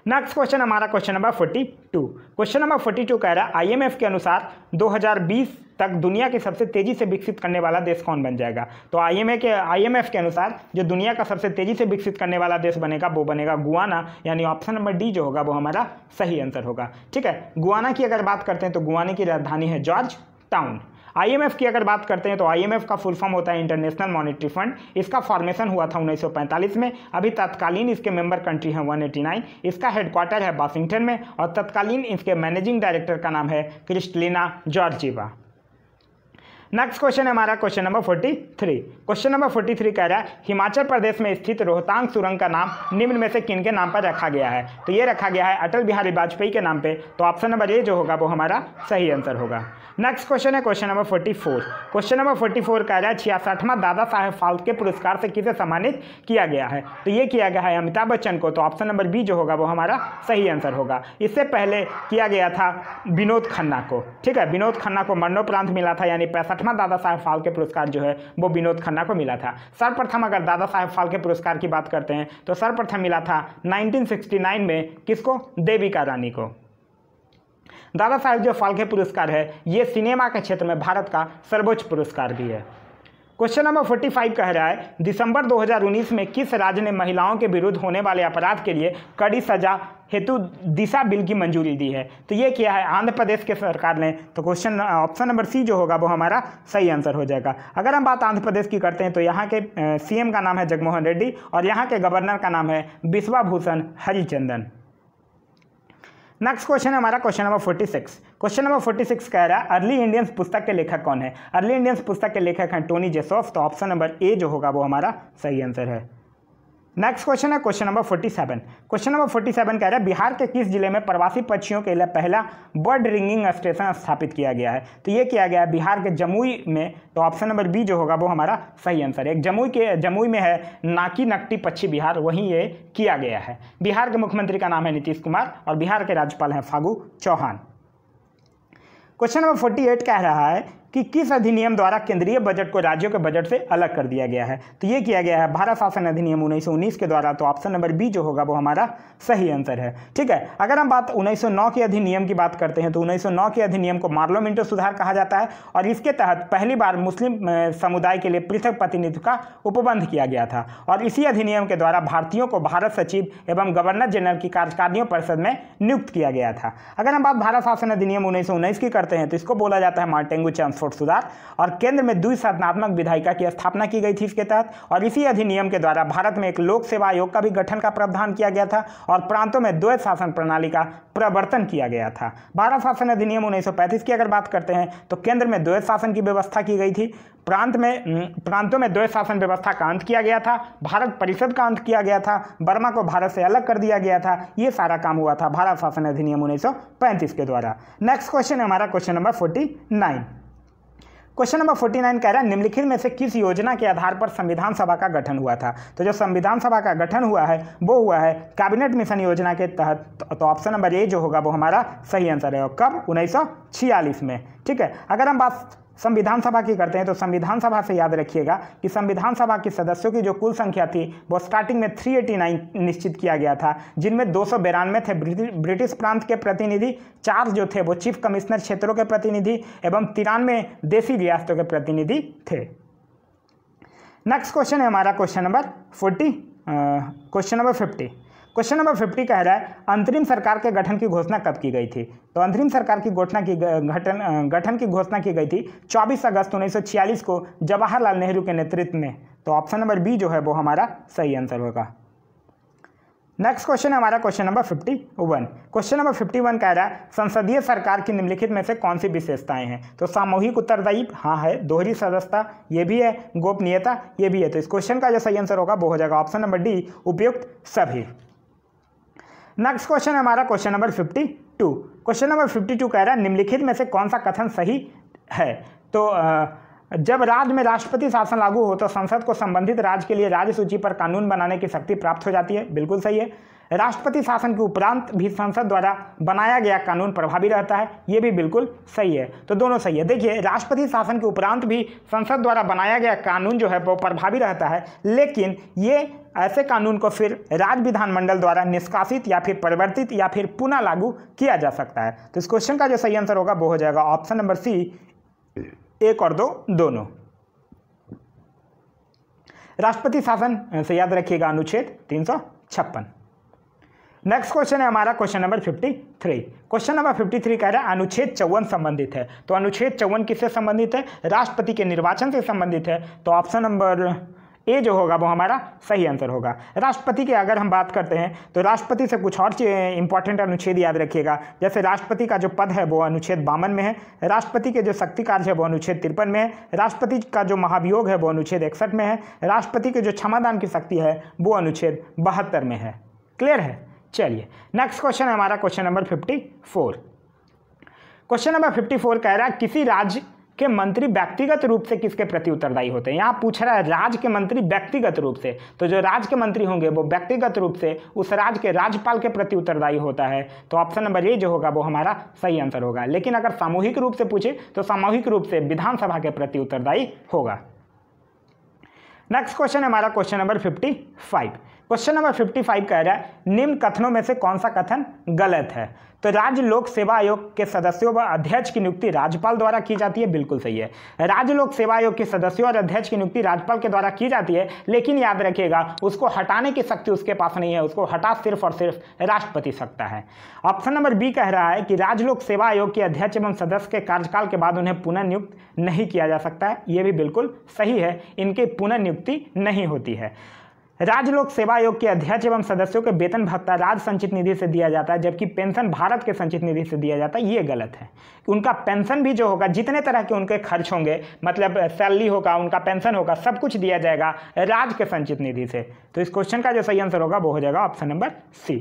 नेक्स्ट क्वेश्चन हमारा question number forty two question number forty two कह रहा है आईएमएफ के अनुसार 2020 तक दुनिया के सबसे तेजी से विकसित करने वाला देश कौन बन जाएगा तो आईएमए के आईएमएफ के अनुसार जो दुनिया का सबसे तेजी से विकसित करने वाला देश बनेगा वो बनेगा गुआना यानी ऑप्शन नंबर डी जो होगा वो हमारा सही आंसर होगा ठीक है गुआना की अगर बात करते हैं तो गुआना की राजधानी है जॉर्ज टाउन आईएमएफ की अगर बात करते हैं तो आईएमएफ का फुल फॉर्म होता है इंटरनेशनल मॉनिटरी फंड इसका फॉर्मेशन हुआ था 1945 में अभी तत्कालीन इसके मेंबर कंट्री हैं 189 इसका हेडक्वार्टर है वाशिंगटन में और तत्कालीन इसके मैनेजिंग डायरेक्टर का नाम है क्रिस्टलिना जॉर्जीवा नेक्स्ट क्वेश्चन है हमारा question number forty three question number forty three कह रहा है हिमाचल प्रदेश में स्थित रोहतांग सुरंग का नाम निम्न में से किन के नाम पर रखा गया है तो ये रखा गया है अटल बिहारी वाजपेयी के नाम पे तो ऑप्शन नंबर ए जो होगा वो हमारा सही आंसर होगा नेक्स्ट क्वेश्चन है question number forty four question number forty four कह रहा है छियासठवां दादा साहेब के पुरस्कार से किसे सम्मानित किया गया है तो ये किया गया है अमिताभ बच्चन को तो ऑप्शन नंबर बी जो होगा वो हमारा सही आंसर होगा इससे पहले किया गया था विनोद खन्ना को ठीक है विनोद खन्ना को मरणोपरांत मिला था यानी पैंसठ आठवां दादा साहेब फाल्के पुरस्कार जो है वो विनोद खन्ना को मिला था सर्वप्रथम अगर दादा साहेब फाल्के पुरस्कार की बात करते हैं तो सर्वप्रथम मिला था 1969 में किसको देविका रानी को दादा साहेब जो फाल्के पुरस्कार है ये सिनेमा के क्षेत्र में भारत का सर्वोच्च पुरस्कार भी है क्वेश्चन नंबर फोर्टी फाइव कह रहा है दिसंबर 2019 में किस राज्य ने महिलाओं के विरुद्ध होने वाले अपराध के लिए कड़ी सजा हेतु दिशा बिल की मंजूरी दी है तो ये किया है आंध्र प्रदेश के सरकार ने तो क्वेश्चन ऑप्शन नंबर सी जो होगा वो हमारा सही आंसर हो जाएगा अगर हम बात आंध्र प्रदेश की करते हैं तो यहाँ के सीएम का नाम है जगमोहन रेड्डी और यहाँ के गवर्नर का नाम है बिस्वा भूषण हरिचंदन नेक्स्ट क्वेश्चन है हमारा question number forty six question number forty six कह रहा है अर्ली इंडियंस पुस्तक के लेखक कौन है अर्ली इंडियंस पुस्तक के लेखक हैं टोनी जेसोफ तो ऑप्शन नंबर ए जो होगा वो हमारा सही आंसर है नेक्स्ट क्वेश्चन है question number forty seven question number forty seven कह रहा है बिहार के किस जिले में प्रवासी पक्षियों के लिए पहला बर्ड रिंगिंग स्टेशन स्थापित किया गया है तो ये किया गया है बिहार के जमुई में तो ऑप्शन नंबर बी जो होगा वो हमारा सही आंसर है एक जमुई के जमुई में है नाकी नकटी पक्षी बिहार वहीं ये किया गया है बिहार के मुख्यमंत्री का नाम है नीतीश कुमार और बिहार के राज्यपाल हैं Phagu Chauhan question number forty eight कह रहा है कि किस अधिनियम द्वारा केंद्रीय बजट को राज्यों के बजट से अलग कर दिया गया है तो ये किया गया है भारत शासन अधिनियम 1919 के द्वारा तो ऑप्शन नंबर बी जो होगा वो हमारा सही आंसर है ठीक है अगर हम बात 1909 के अधिनियम की बात करते हैं तो 1909 के अधिनियम को मार्लोमिंटो सुधार कहा जाता है और इसके तहत पहली बार मुस्लिम समुदाय के लिए पृथक प्रतिनिधित्व का उपबंध किया गया था और इसी अधिनियम के द्वारा भारतीयों को भारत सचिव एवं गवर्नर जनरल की कार्यकारिणियों परिषद में नियुक्त किया गया था अगर हम बात भारत शासन अधिनियम उन्नीस की करते हैं तो इसको बोला जाता है मार्टेंगू चांस पासपोर्ट सुधार और केंद्र में दुई साधनात्मक विधायिका की स्थापना की गई थी इसके तहत और इसी अधिनियम के द्वारा भारत में एक लोक सेवा आयोग का भी गठन का प्रावधान किया गया था और प्रांतों में द्वैत शासन प्रणाली का प्रवर्तन किया गया था भारत शासन अधिनियम उन्नीस की अगर बात करते हैं तो केंद्र में द्वैत शासन की व्यवस्था की गई थी प्रांत में प्रांतों में द्वैत शासन व्यवस्था का अंत किया गया था भारत परिषद का अंत किया गया था बर्मा को भारत से अलग कर दिया गया था ये सारा काम हुआ था भारत शासन अधिनियम उन्नीस के द्वारा नेक्स्ट क्वेश्चन है हमारा question number forty question number forty nine कह रहा है निम्नलिखित में से किस योजना के आधार पर संविधान सभा का गठन हुआ था तो जो संविधान सभा का गठन हुआ है वो हुआ है कैबिनेट मिशन योजना के तहत तो ऑप्शन नंबर ए जो होगा वो हमारा सही आंसर है और कब उन्नीस में ठीक है अगर हम बात संविधान सभा की करते हैं तो संविधान सभा से याद रखिएगा कि संविधान सभा के सदस्यों की जो कुल संख्या थी वो स्टार्टिंग में 389 निश्चित किया गया था जिनमें दो थे ब्रिटिश प्रांत के प्रतिनिधि चार जो थे वो चीफ कमिश्नर क्षेत्रों के प्रतिनिधि एवं तिरानवे देसी रियासतों के प्रतिनिधि थे नेक्स्ट क्वेश्चन है हमारा question number forty question number fifty question number fifty कह रहा है अंतरिम सरकार के गठन की घोषणा कब की गई थी तो अंतरिम सरकार की घोषणा की गठन गठन की घोषणा की गई थी 24 अगस्त 1946 को जवाहरलाल नेहरू के नेतृत्व में तो ऑप्शन नंबर बी जो है वो हमारा सही आंसर होगा नेक्स्ट क्वेश्चन हमारा question number fifty one question number fifty one कह रहा है संसदीय सरकार की निम्नलिखित में से कौन सी विशेषताएं हैं तो सामूहिक उत्तरदायी हाँ है दोहरी सदस्यता ये भी है गोपनीयता ये भी है तो इस क्वेश्चन का जो सही आंसर होगा वो हो जाएगा ऑप्शन नंबर डी उपयुक्त सभी नेक्स्ट क्वेश्चन है हमारा question number fifty two question number fifty two कह रहा है निम्नलिखित में से कौन सा कथन सही है तो जब राज्य में राष्ट्रपति शासन लागू हो तो संसद को संबंधित राज्य के लिए राज्य सूची पर कानून बनाने की शक्ति प्राप्त हो जाती है बिल्कुल सही है राष्ट्रपति शासन के उपरांत भी संसद द्वारा बनाया गया कानून प्रभावी रहता है ये भी बिल्कुल सही है तो दोनों सही है देखिए राष्ट्रपति शासन के उपरांत भी संसद द्वारा बनाया गया कानून जो है वो प्रभावी रहता है लेकिन ये ऐसे कानून को फिर राज्य विधानमंडल द्वारा निष्कासित या फिर परिवर्तित या फिर पुनः लागू किया जा सकता है तो इस क्वेश्चन का जो सही आंसर होगा वो हो जाएगा ऑप्शन नंबर सी एक और दो दोनों राष्ट्रपति शासन से याद रखिएगा अनुच्छेद तीन सौ छप्पन नेक्स्ट क्वेश्चन है हमारा question number fifty three question number fifty three कह रहा है अनुच्छेद चौवन संबंधित है तो अनुच्छेद चौवन किससे संबंधित है राष्ट्रपति के निर्वाचन से संबंधित है तो ऑप्शन नंबर ए जो होगा वो हमारा सही आंसर होगा राष्ट्रपति की अगर हम बात करते हैं तो राष्ट्रपति से कुछ और इंपॉर्टेंट अनुच्छेद याद रखिएगा जैसे राष्ट्रपति का जो पद है वो अनुच्छेद बावन में है राष्ट्रपति के जो शक्ति कार्य है वो अनुच्छेद तिरपन में है राष्ट्रपति का जो महाभियोग है वो अनुच्छेद इकसठ में है राष्ट्रपति के जो क्षमादान की शक्ति है वो अनुच्छेद बहत्तर में है क्लियर है चलिए नेक्स्ट क्वेश्चन है हमारा question number fifty four question number fifty four कह रहा है किसी राज्य के मंत्री व्यक्तिगत रूप से किसके प्रति उत्तरदायी होते हैं यहाँ पूछ रहा है राज्य के मंत्री व्यक्तिगत रूप से तो जो राज्य के मंत्री होंगे वो व्यक्तिगत रूप से उस राज्य के राज्यपाल के प्रति उत्तरदायी होता है तो ऑप्शन नंबर ए जो होगा वो हमारा सही आंसर होगा लेकिन अगर सामूहिक रूप से पूछे तो सामूहिक रूप से विधानसभा के प्रति उत्तरदायी होगा नेक्स्ट क्वेश्चन हमारा question number fifty five question number 55 कह रहा है निम्न कथनों में से कौन सा कथन गलत है तो राज्य लोक सेवा आयोग के सदस्यों व अध्यक्ष की नियुक्ति राज्यपाल द्वारा की जाती है बिल्कुल सही है राज्य लोक सेवा आयोग के सदस्यों और अध्यक्ष की नियुक्ति राज्यपाल के द्वारा की जाती है लेकिन याद रखिएगा उसको हटाने की शक्ति उसके पास नहीं है उसको हटा सिर्फ और सिर्फ राष्ट्रपति सकता है ऑप्शन नंबर बी कह रहा है कि राज्य लोक सेवा आयोग के अध्यक्ष एवं सदस्य के कार्यकाल के बाद उन्हें पुनर्नियुक्त नहीं किया जा सकता है ये भी बिल्कुल सही है इनकी पुनर्नियुक्ति नहीं होती है लोक सेवा आयोग के अध्यक्ष एवं सदस्यों के वेतन भत्ता राज्य संचित निधि से दिया जाता है जबकि पेंशन भारत के संचित निधि से दिया जाता है ये गलत है उनका पेंशन भी जो होगा जितने तरह के उनके खर्च होंगे मतलब सैलरी होगा उनका पेंशन होगा सब कुछ दिया जाएगा राज्य के संचित निधि से तो इस क्वेश्चन का जो सही आंसर होगा वो हो जाएगा option number C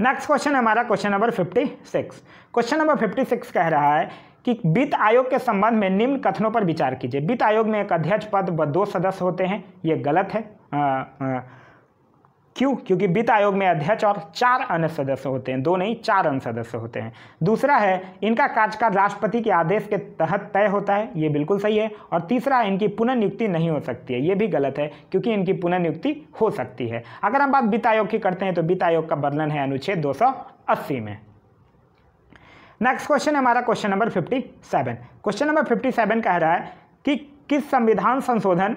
next question हमारा question number fifty six question number fifty six कह रहा है कि वित्त आयोग के संबंध में निम्न कथनों पर विचार कीजिए वित्त आयोग में एक अध्यक्ष पद व दो सदस्य होते हैं ये गलत है आ, आ, क्यों क्योंकि वित्त आयोग में अध्यक्ष और चार अन्य सदस्य होते हैं दो नहीं चार अन्य सदस्य होते हैं दूसरा है इनका कार्यकाल राष्ट्रपति के आदेश के तहत तय होता है ये बिल्कुल सही है और तीसरा इनकी पुनर्नियुक्ति नहीं हो सकती है ये भी गलत है क्योंकि इनकी पुनर्नियुक्ति हो सकती है अगर हम बात वित्त आयोग की करते हैं तो वित्त आयोग का वर्णन है अनुच्छेद दो में नेक्स्ट क्वेश्चन है हमारा question number fifty seven question number fifty seven कह रहा है कि किस संविधान संशोधन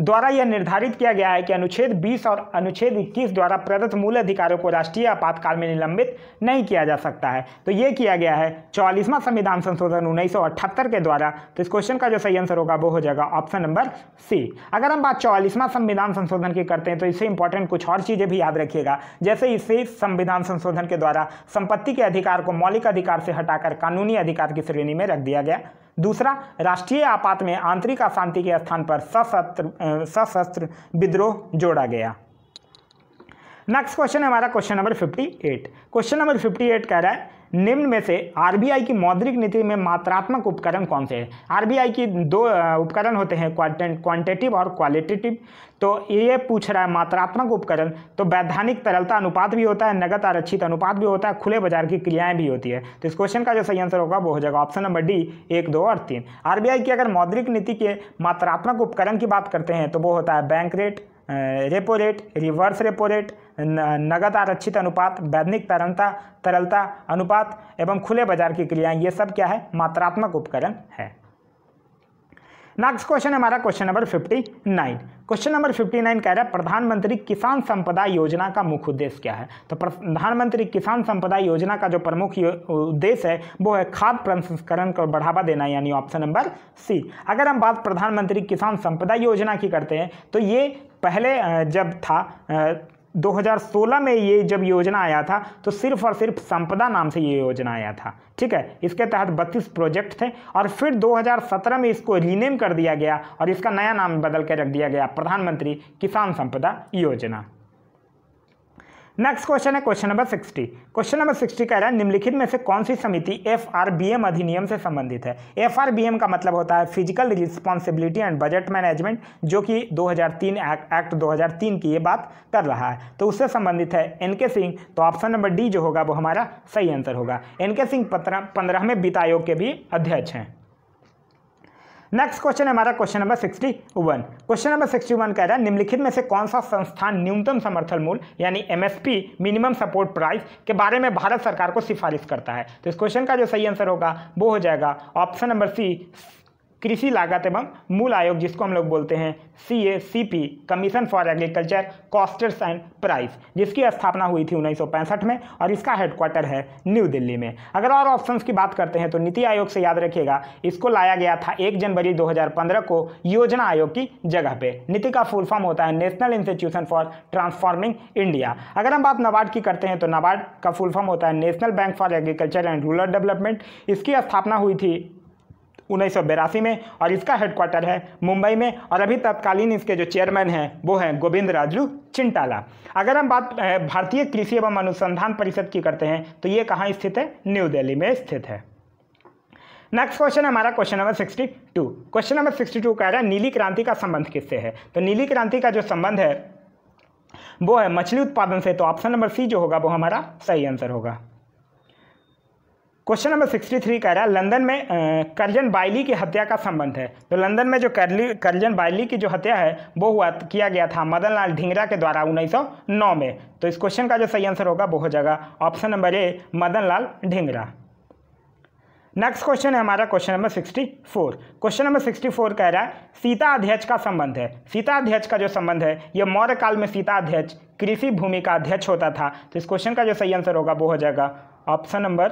द्वारा यह निर्धारित किया गया है कि अनुच्छेद 20 और अनुच्छेद 21 द्वारा प्रदत्त मूल अधिकारों को राष्ट्रीय आपातकाल में निलंबित नहीं किया जा सकता है तो यह किया गया है चौवालीसवां संविधान संशोधन उन्नीस के द्वारा तो इस क्वेश्चन का जो सही आंसर होगा वो हो जाएगा ऑप्शन नंबर सी अगर हम बात चौवालीसवां संविधान संशोधन की करते हैं तो इससे इंपॉर्टेंट कुछ और चीज़ें भी याद रखिएगा जैसे इससे संविधान संशोधन के द्वारा संपत्ति के अधिकार को मौलिक अधिकार से हटाकर कानूनी अधिकार की श्रेणी में रख दिया गया दूसरा राष्ट्रीय आपात में आंतरिक अशांति के स्थान पर सशस्त्र सशस्त्र विद्रोह जोड़ा गया नेक्स्ट क्वेश्चन हमारा क्वेश्चन नंबर 58 क्वेश्चन नंबर 58 कह रहा है निम्न में से आरबीआई की मौद्रिक नीति में मात्रात्मक उपकरण कौन से हैं आरबीआई की दो उपकरण होते हैं क्वांटिटिव और क्वालिटेटिव तो ये पूछ रहा है मात्रात्मक उपकरण तो वैधानिक तरलता अनुपात भी होता है नगद आरक्षित अनुपात भी होता है खुले बाजार की क्रियाएं भी होती है तो इस क्वेश्चन का जो सही आंसर होगा वो हो जाएगा ऑप्शन नंबर डी एक दो और तीन आर की अगर मौद्रिक नीति के मात्रात्मक उपकरण की बात करते हैं तो वो होता है bank rate repo rate reverse repo rate नगद आरक्षित अनुपात वैधनिक तरलता तरलता अनुपात एवं खुले बाजार की क्रियाएं ये सब क्या है मात्रात्मक उपकरण है नेक्स्ट क्वेश्चन हमारा question number fifty nine question number fifty nine कह रहा है प्रधानमंत्री किसान संपदा योजना का मुख्य उद्देश्य क्या है तो प्रधानमंत्री किसान संपदा योजना का जो प्रमुख उद्देश्य है वो है खाद्य प्रसंस्करण को बढ़ावा देना यानी ऑप्शन नंबर सी अगर हम बात प्रधानमंत्री किसान संपदा योजना की करते हैं तो ये पहले जब था 2016 में ये जब योजना आया था तो सिर्फ और सिर्फ संपदा नाम से ये योजना आया था ठीक है इसके तहत 32 प्रोजेक्ट थे और फिर 2017 में इसको रीनेम कर दिया गया और इसका नया नाम बदल के रख दिया गया प्रधानमंत्री किसान संपदा योजना नेक्स्ट क्वेश्चन है question number sixty question number sixty कह रहा है निम्नलिखित में से कौन सी समिति एफ आर बी एम अधिनियम से संबंधित है एफ आर बी एम का मतलब होता है physical responsibility and budget management जो कि 2003 एक्ट 2003 की ये बात कर रहा है तो उससे संबंधित है एन के सिंह तो ऑप्शन नंबर डी जो होगा वो हमारा सही आंसर होगा एन के सिंह पंद्रहवें वित्त आयोग के भी अध्यक्ष हैं नेक्स्ट क्वेश्चन हमारा question number sixty one question number sixty one कह रहा है निम्नलिखित में से कौन सा संस्थान न्यूनतम समर्थन मूल्य यानी एमएसपी मिनिमम सपोर्ट प्राइस के बारे में भारत सरकार को सिफारिश करता है तो इस क्वेश्चन का जो सही आंसर होगा वो हो जाएगा ऑप्शन नंबर सी कृषि लागत एवं मूल आयोग जिसको हम लोग बोलते हैं C A C P commission for agriculture costs and price जिसकी स्थापना हुई थी उन्नीस में और इसका हेडक्वार्टर है न्यू दिल्ली में अगर और ऑप्शंस की बात करते हैं तो नीति आयोग से याद रखिएगा इसको लाया गया था एक जनवरी 2015 को योजना आयोग की जगह पे नीति का फुल फॉर्म होता है National Institution for Transforming India अगर हम बात नबार्ड की करते हैं तो नबार्ड का फुल फॉर्म होता है National Bank for Agriculture and Rural Development इसकी स्थापना हुई थी उन्नीस में और इसका हेडक्वार्टर है मुंबई में और अभी तत्कालीन इसके जो चेयरमैन हैं वो हैं गोविंद राजू चिंटाला अगर हम बात भारतीय कृषि एवं अनुसंधान परिषद की करते हैं तो ये कहाँ स्थित है न्यू दिल्ली में स्थित है नेक्स्ट क्वेश्चन हमारा question number sixty two question number sixty two कह रहा है नीली क्रांति का संबंध किससे है तो नीली क्रांति का जो संबंध है वो है मछली उत्पादन से तो ऑप्शन नंबर सी जो होगा वो हमारा सही आंसर होगा क्वेश्चन नंबर सिक्सटी थ्री कह रहा है लंदन में करजन बाइली की हत्या का संबंध है तो लंदन में जो करली करजन बाइली की जो हत्या है वो हुआ किया गया था मदन लाल ढिंगरा के द्वारा 1909 में तो इस क्वेश्चन का जो सही आंसर होगा वो हो जाएगा option number A Madan Lal Dhingra next question है हमारा question number sixty four question number sixty four कह रहा है सीता अध्यक्ष का संबंध है सीता अध्यक्ष का जो संबंध है यह मौर्य काल में सीता अध्यक्ष कृषि भूमि का अध्यक्ष होता था तो इस क्वेश्चन का जो सही आंसर होगा वो हो जाएगा ऑप्शन नंबर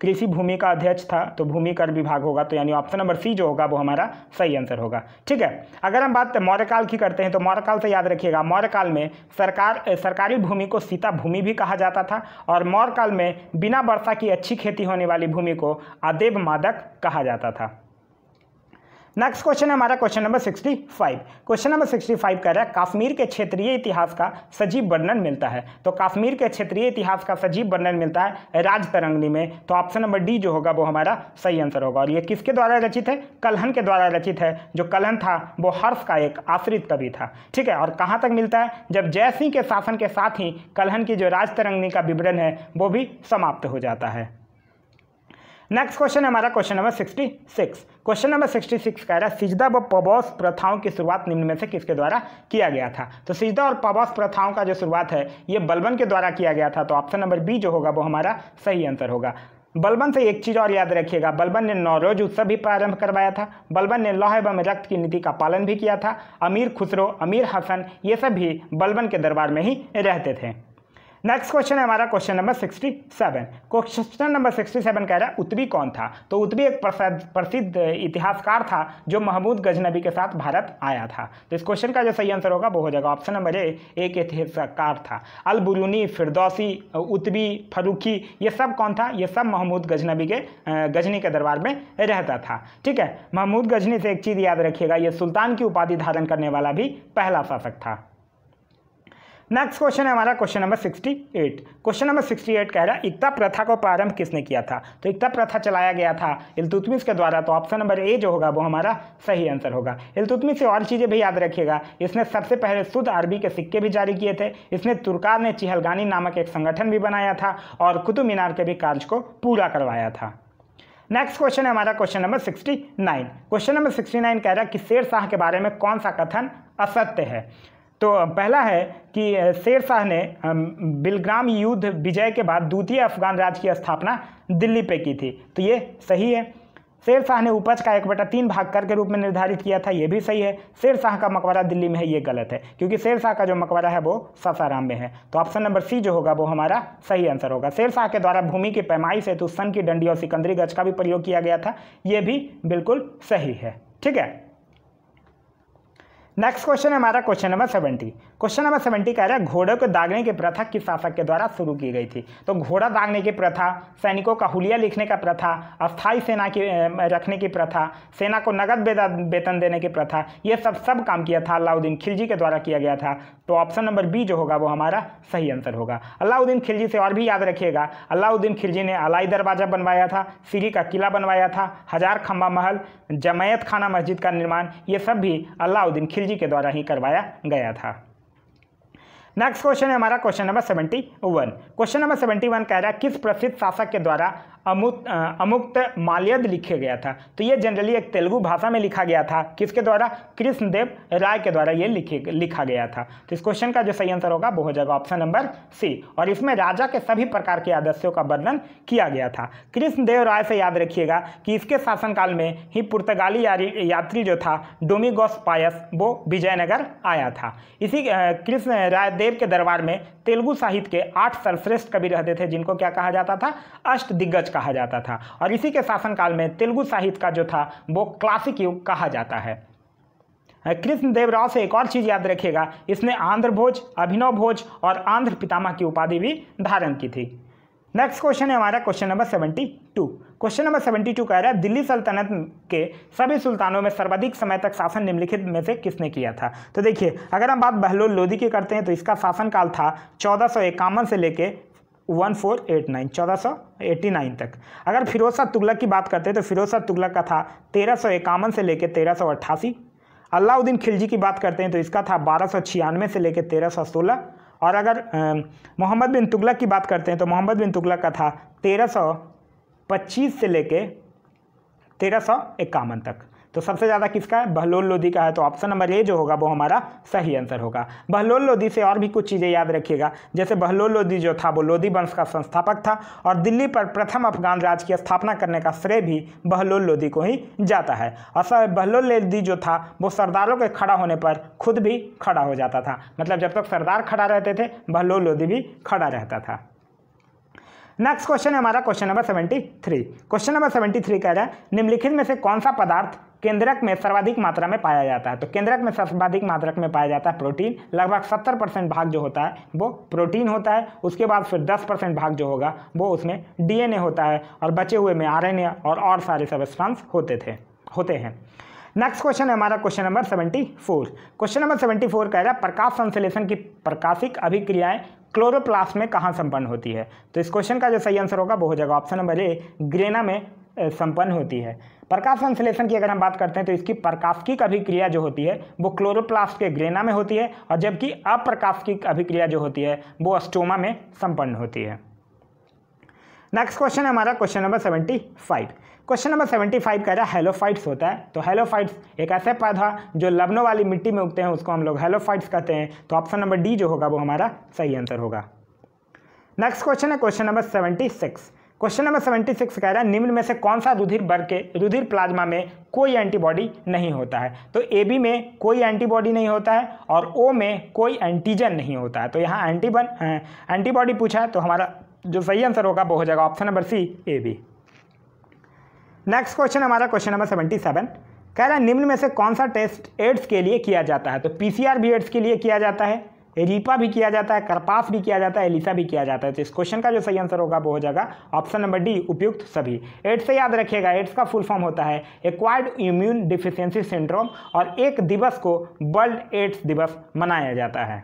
कृषि भूमि का अध्यक्ष था तो भूमि कर विभाग होगा तो यानी ऑप्शन नंबर सी जो होगा वो हमारा सही आंसर होगा ठीक है अगर हम बात मौर्यकाल की करते हैं तो मौर्यकाल से याद रखिएगा मौर्यकाल में सरकार सरकारी भूमि को सीता भूमि भी कहा जाता था और मौर्यकाल में बिना वर्षा की अच्छी खेती होने वाली भूमि को अदेव मादक कहा जाता था नेक्स्ट क्वेश्चन है हमारा क्वेश्चन नंबर 65 क्वेश्चन नंबर 65 कह रहा है काश्मीर के क्षेत्रीय इतिहास का सजीव वर्णन मिलता है तो काश्मीर के क्षेत्रीय इतिहास का सजीव वर्णन मिलता है राज तरंगनी में तो ऑप्शन नंबर डी जो होगा वो हमारा सही आंसर होगा और ये किसके द्वारा रचित है कलहन के द्वारा रचित है जो कलहन था वो हर्ष का एक आश्रित कवि था ठीक है और कहाँ तक मिलता है जब जय के शासन के साथ ही कलहन की जो तरंगनी का विवरण है वो भी समाप्त हो जाता है नेक्स्ट क्वेश्चन हमारा question number sixty six question number sixty six कह रहा है सिजदा व पबौस प्रथाओं की शुरुआत निम्न में से किसके द्वारा किया गया था तो सिजदा और पबौस प्रथाओं का जो शुरुआत है ये बलबन के द्वारा किया गया था तो ऑप्शन नंबर बी जो होगा वो हमारा सही आंसर होगा बलबन से एक चीज़ और याद रखिएगा बलबन ने नौरोज उत्सव भी प्रारंभ करवाया था बलबन ने लौह एवं रक्त की नीति का पालन भी किया था अमीर खुसरो अमीर हसन ये सब भी बलबन के दरबार में ही रहते थे नेक्स्ट क्वेश्चन है हमारा question number sixty seven question number sixty seven कह रहा है उत्वी कौन था तो उत्वी एक प्रसिद्ध इतिहासकार था जो महमूद गजनबी के साथ भारत आया था तो इस क्वेश्चन का जो सही आंसर होगा वो हो जाएगा ऑप्शन नंबर ए एक इतिहासकार था अल बुरूनी फिरदौसी उत्वी फरूखी ये सब कौन था ये सब महमूद गजनबी के गजनी के दरबार में रहता था ठीक है महमूद गजनी से एक चीज़ याद रखिएगा ये सुल्तान की उपाधि धारण करने वाला भी पहला शासक था नेक्स्ट क्वेश्चन है हमारा क्वेश्चन नंबर 68 क्वेश्चन नंबर 68 कह रहा है इक्ता प्रथा को प्रारंभ किसने किया था तो इक्ता प्रथा चलाया गया था इलतुतमिस के द्वारा तो ऑप्शन नंबर ए जो होगा वो हमारा सही आंसर होगा इलतुतमिस से और चीज़ें भी याद रखिएगा इसने सबसे पहले शुद्ध अरबी के सिक्के भी जारी किए थे इसने तुर्कार ने चिहलगानी नामक एक संगठन भी बनाया था और कुतुब मीनार के भी कार्य को पूरा करवाया था नेक्स्ट क्वेश्चन है हमारा क्वेश्चन नंबर 69 क्वेश्चन नंबर 69 कह रहा है कि शेर शाह के बारे में कौन सा कथन असत्य है तो पहला है कि शेर शाह ने बिलग्राम युद्ध विजय के बाद द्वितीय अफगान राज्य की स्थापना दिल्ली पे की थी तो ये सही है शेर शाह ने उपज का एक बटा तीन भाग कर के रूप में निर्धारित किया था ये भी सही है शेर शाह का मकबरा दिल्ली में है ये गलत है क्योंकि शेर शाह का जो मकबरा है वो सासाराम में है तो ऑप्शन नंबर सी जो होगा वो हमारा सही आंसर होगा शेर शाह के द्वारा भूमि की पैमाइश है तो सन की डंडी और सिकंदरी गज का भी प्रयोग किया गया था ये भी बिल्कुल सही है ठीक है नेक्स्ट क्वेश्चन है हमारा question number seventy question number seventy कह रहा है घोड़े को दागने की प्रथा किस शासक के द्वारा शुरू की गई थी तो घोड़ा दागने की प्रथा सैनिकों का हुलिया लिखने का प्रथा अस्थाई सेना की रखने की प्रथा सेना को नगद वेतन देने की प्रथा ये सब सब काम किया था अलाउद्दीन खिलजी के द्वारा किया गया था तो ऑप्शन नंबर बी जो होगा वो हमारा सही आंसर होगा अलाउद्दीन खिलजी से और भी याद रखिएगा अलाउद्दीन खिलजी ने अलाई दरवाजा बनवाया था सीरी का किला बनवाया था हजार खम्बा महल जमैत खाना मस्जिद का निर्माण ये सब भी अलाउद्दीन खिलजी जी के द्वारा ही करवाया गया था नेक्स्ट क्वेश्चन है हमारा question number seventy one question number seventy one कह रहा है किस प्रसिद्ध शासक के द्वारा अमुक्त अमुक्त माल्यद लिखे गया था तो ये जनरली एक तेलुगु भाषा में लिखा गया था किसके द्वारा कृष्णदेव राय के द्वारा ये लिखे लिखा गया था तो इस क्वेश्चन का जो सही आंसर होगा वो हो जाएगा ऑप्शन नंबर सी और इसमें राजा के सभी प्रकार के आदर्शों का वर्णन किया गया था कृष्णदेव राय से याद रखिएगा कि इसके शासनकाल में ही पुर्तगाली यात्री जो था डोमिगोस पायस वो विजयनगर आया था इसी कृष्ण राय के दरबार में तेलुगु साहित्य के आठ सर्वश्रेष्ठ कवि रहते थे जिनको क्या कहा जाता था अष्ट दिग्गज कहा जाता था और इसी के शासनकाल में तेलुगु साहित्य का जो था वो क्लासिक युग कहा जाता है कृष्ण राव से एक और चीज़ याद रखिएगा इसने आंध्र भोज अभिनव भोज और आंध्र पितामा की उपाधि भी धारण की थी नेक्स्ट क्वेश्चन है हमारा question number seventy two question number seventy two कह रहा है दिल्ली सल्तनत के सभी सुल्तानों में सर्वाधिक समय तक शासन निम्नलिखित में से किसने किया था तो देखिए अगर हम बात बहलोल लोधी की करते हैं तो इसका शासनकाल था चौदह से लेके वन फोर एट नाइन चौदह सौ एट्टी नाइन तक अगर फिरोजा तुगलक की बात करते हैं तो फिरोजा तुगलक का था तेरह सौ इक्यावन से लेकर तेरह सौ अट्ठासी अलाउद्दीन खिलजी की बात करते हैं तो इसका था बारह सौ छियानवे से लेकर तेरह सौ सोलह और अगर मोहम्मद बिन तुगलक की बात करते हैं तो मोहम्मद बिन तुगलक का था तेरह सौ पच्चीस से लेके तेरह सौ इक्यावन तक तो सबसे ज़्यादा किसका है बहलोल लोधी का है तो ऑप्शन नंबर ए जो होगा वो हमारा सही आंसर होगा बहलोल लोधी से और भी कुछ चीज़ें याद रखिएगा जैसे बहलोल लोधी जो था वो लोधी वंश का संस्थापक था और दिल्ली पर प्रथम अफगान राज की स्थापना करने का श्रेय भी बहलोल लोधी को ही जाता है और सर बहलोल लोधी जो था वो सरदारों के खड़ा होने पर खुद भी खड़ा हो जाता था मतलब जब तक सरदार खड़ा रहते थे बहलोल लोधी भी खड़ा रहता था नेक्स्ट क्वेश्चन है हमारा question number seventy three question number seventy three कह रहा है निम्नलिखित में से कौन सा पदार्थ केंद्रक में सर्वाधिक मात्रा में पाया जाता है तो केंद्रक में सर्वाधिक मात्रा में पाया जाता है प्रोटीन लगभग सत्तर परसेंट भाग जो होता है वो प्रोटीन होता है उसके बाद फिर दस परसेंट भाग जो होगा वो उसमें डीएनए होता है और बचे हुए में आरएनए और और सारे सबस्टांस होते थे होते हैं नेक्स्ट क्वेश्चन है हमारा question number seventy four question number seventy four कह रहा है प्रकाश संश्लेषण की प्रकाशिक अभिक्रियाएं क्लोरोप्लास्ट में कहाँ संपन्न होती है तो इस क्वेश्चन का जो सही आंसर होगा वो हो जाएगा ऑप्शन नंबर ए ग्रेना में संपन्न होती है प्रकाश संश्लेषण की अगर हम बात करते हैं तो इसकी की अभिक्रिया जो होती है वो क्लोरोप्लास्ट के ग्रेना में होती है और जबकि की अभिक्रिया जो होती है वो अस्टोमा में संपन्न होती है नेक्स्ट क्वेश्चन है हमारा question number seventy five question number seventy five कह रहा है हेलोफाइट्स होता है तो हेलोफाइट्स एक ऐसे पौधा जो लबनों वाली मिट्टी में उगते हैं उसको हम लोग हेलोफाइट्स कहते हैं तो ऑप्शन नंबर डी जो होगा वो हमारा सही आंसर होगा नेक्स्ट क्वेश्चन है question number seventy six question number seventy six कह रहा है निम्न में से कौन सा रुधिर वर्ग के रुधिर प्लाज्मा में कोई एंटीबॉडी नहीं होता है तो ए बी में कोई एंटीबॉडी नहीं होता है और ओ में कोई एंटीजन नहीं होता है तो यहाँ एंटीबन एंटीबॉडी हाँ, पूछा है तो हमारा जो सही आंसर होगा वो हो जाएगा option number C A B next question हमारा क्वेश्चन नंबर सेवेंटी सेवन कह रहा है निम्न में से कौन सा टेस्ट एड्स के लिए किया जाता है तो पीसीआर भी एड्स के लिए किया जाता है रीपा भी किया जाता है करपास भी किया जाता है एलिसा भी किया जाता है तो इस क्वेश्चन का जो सही आंसर होगा वो हो जाएगा ऑप्शन नंबर डी उपयुक्त सभी एड्स से याद रखिएगा एड्स का फुल फॉर्म होता है एक्वायर्ड इम्यून डिफिशियंसी सिंड्रोम और एक दिवस को वर्ल्ड एड्स दिवस मनाया जाता है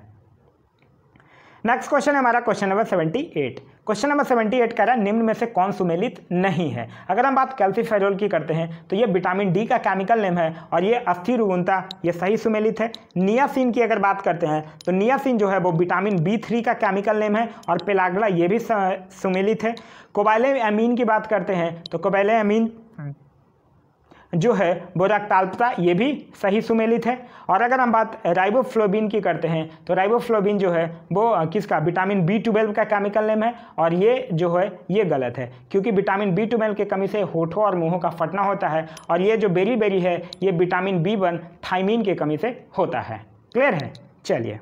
नेक्स्ट क्वेश्चन है हमारा question number seventy eight question number seventy eight कह रहा है निम्न में से कौन सुमेलित नहीं है अगर हम बात कैल्सिफेरोल की करते हैं तो ये विटामिन डी का केमिकल नेम है और ये अस्थि रुगुनता ये सही सुमेलित है नियासिन की अगर बात करते हैं तो नियासिन जो है वो विटामिन बी थ्री का केमिकल नेम है और पेलाग्रा ये भी सुमेलित है कोबाइले अमीन की बात करते हैं तो कोबाइले अमीन जो है बोराक्ताल्पता ये भी सही सुमेलित है और अगर हम बात राइबोफ्लोबिन की करते हैं तो राइबोफ्लोबिन जो है वो किसका विटामिन बी ट्वेल्व का केमिकल नेम है और ये जो है ये गलत है क्योंकि विटामिन बी ट्वेल्व की कमी से होठों और मुँहों का फटना होता है और ये जो बेरी बेरी है ये विटामिन बी वन थाइमिन की कमी से होता है क्लियर है चलिए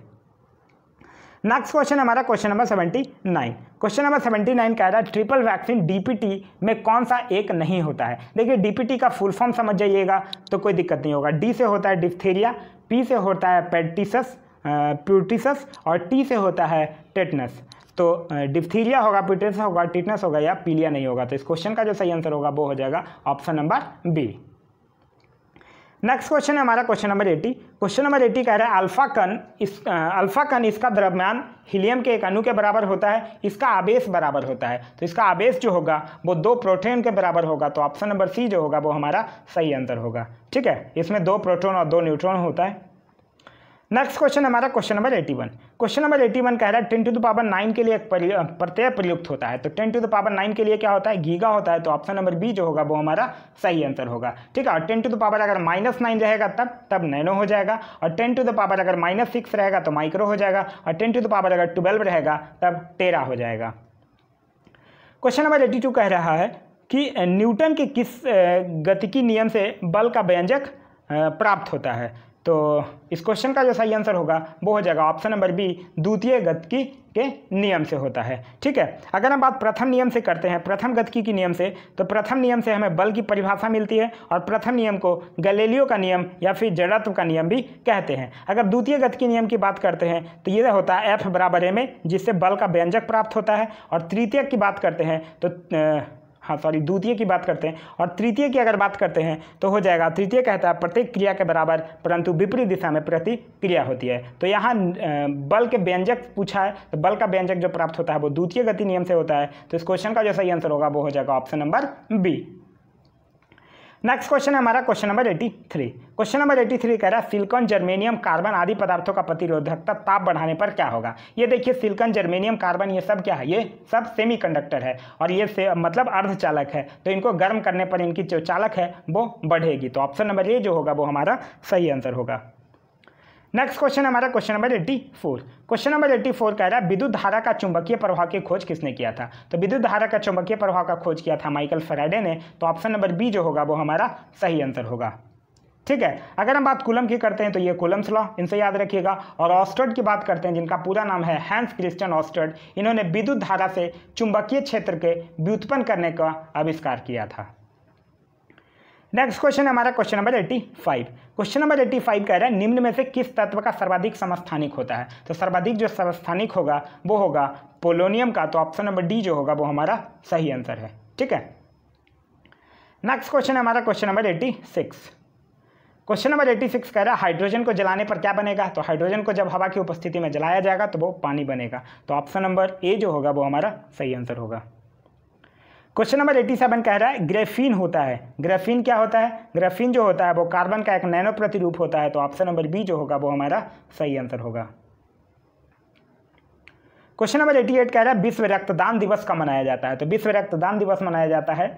नेक्स्ट क्वेश्चन हमारा question number seventy nine question number seventy nine कह रहा है ट्रिपल वैक्सीन डीपीटी में कौन सा एक नहीं होता है देखिए डीपीटी का फुल फॉर्म समझ जाइएगा तो कोई दिक्कत नहीं होगा डी से होता है डिफ्थेरिया पी से होता है पेटिसस प्यूटिसस और टी से होता है टेटनस तो डिफ्थीरिया होगा प्यूटिस होगा टिटनस होगा या पीलिया नहीं होगा तो इस क्वेश्चन का जो सही आंसर होगा वो हो जाएगा option number B next question है हमारा question number eighty question number eighty कह रहा है अल्फा कन इस अल्फा कन इसका द्रव्यमान हीलियम के एक अणु के बराबर होता है इसका आवेश बराबर होता है तो इसका आवेश जो होगा वो दो प्रोटॉन के बराबर होगा तो ऑप्शन नंबर सी जो होगा वो हमारा सही आंसर होगा ठीक है इसमें दो प्रोटोन और दो न्यूट्रॉन होता है नेक्स्ट क्वेश्चन हमारा question number eighty one question number eighty one कह रहा है ten to the power nine के लिए एक प्रत्यय प्रयुक्त होता है तो ten to the power nine के लिए क्या होता है गीगा होता है तो ऑप्शन नंबर बी जो होगा वो हमारा सही आंसर होगा ठीक है और टेन टू द पावर अगर माइनस नाइन रहेगा तब तब नैनो हो जाएगा और टेन टू द पावर अगर माइनस सिक्स रहेगा तो माइक्रो हो जाएगा और टेन टू द पावर अगर ट्वेल्व रहेगा तब टेरा हो जाएगा क्वेश्चन नंबर एटी टू कह रहा है कि न्यूटन के किस गतिकी नियम से बल का व्यंजक प्राप्त होता है तो इस क्वेश्चन का जो सही आंसर होगा वो हो जाएगा ऑप्शन नंबर बी द्वितीय गतकी के नियम से होता है ठीक है अगर हम बात प्रथम नियम से करते हैं प्रथम गतकी के नियम से तो प्रथम नियम से हमें बल की परिभाषा मिलती है और प्रथम नियम को गलेलियो का नियम या फिर जड़त्व का नियम भी कहते हैं अगर द्वितीय गतकी नियम की बात करते हैं तो ये होता है एफ बराबर ए में जिससे बल का व्यंजक प्राप्त होता है और तृतीय की बात करते हैं तो हाँ सॉरी द्वितीय की बात करते हैं और तृतीय की अगर बात करते हैं तो हो जाएगा तृतीय कहता है प्रत्येक क्रिया के बराबर परंतु विपरीत दिशा में प्रतिक्रिया होती है तो यहाँ बल के व्यंजक पूछा है तो बल का व्यंजक जो प्राप्त होता है वो द्वितीय गति नियम से होता है तो इस क्वेश्चन का जो सही आंसर होगा वो हो जाएगा option number B next question है हमारा question number eighty three question number eighty three कह रहा है सिलिकॉन जर्मेनियम कार्बन आदि पदार्थों का प्रतिरोधकता ताप बढ़ाने पर क्या होगा ये देखिए सिलिकॉन जर्मेनियम कार्बन ये सब क्या है ये सब सेमीकंडक्टर है और ये से, मतलब अर्धचालक है तो इनको गर्म करने पर इनकी जो चालक है वो बढ़ेगी तो ऑप्शन नंबर ए जो होगा वो हमारा सही आंसर होगा नेक्स्ट क्वेश्चन हमारा question number eighty four question number eighty four कह रहा है विद्युत धारा का चुंबकीय प्रभाव की खोज किसने किया था तो विद्युत धारा का चुंबकीय प्रभाव का खोज किया था माइकल फ्राइडे ने तो ऑप्शन नंबर बी जो होगा वो हमारा सही आंसर होगा ठीक है अगर हम बात कुलम की करते हैं तो ये कुलम्स लॉ इनसे याद रखिएगा और ऑस्टर्ड की बात करते हैं जिनका पूरा नाम है हैंस क्रिस्टन ऑस्टर्ड इन्होंने विद्युत धारा से चुंबकीय क्षेत्र के व्युत्पन्न करने का आविष्कार किया था नेक्स्ट क्वेश्चन हमारा question number eighty five question number eighty five कह रहा है निम्न में से किस तत्व का सर्वाधिक समस्थानिक होता है तो सर्वाधिक जो समस्थानिक होगा वो होगा पोलोनियम का तो ऑप्शन नंबर डी जो होगा वो हमारा सही आंसर है ठीक है नेक्स्ट क्वेश्चन हमारा question number eighty six question number eighty six कह रहा है हाइड्रोजन को जलाने पर क्या बनेगा तो हाइड्रोजन को जब हवा की उपस्थिति में जलाया जाएगा तो वो पानी बनेगा तो ऑप्शन नंबर ए जो होगा वो हमारा सही आंसर होगा क्वेश्चन नंबर एटी सेवन कह रहा है ग्रेफीन होता है ग्रेफीन क्या होता है ग्रेफीन जो होता है वो कार्बन का एक नैनो प्रतिरूप होता है तो ऑप्शन नंबर बी जो होगा वो हमारा सही आंसर होगा क्वेश्चन नंबर एटी एट कह रहा है विश्व रक्तदान दिवस का मनाया जाता है तो विश्व रक्तदान दिवस मनाया जाता है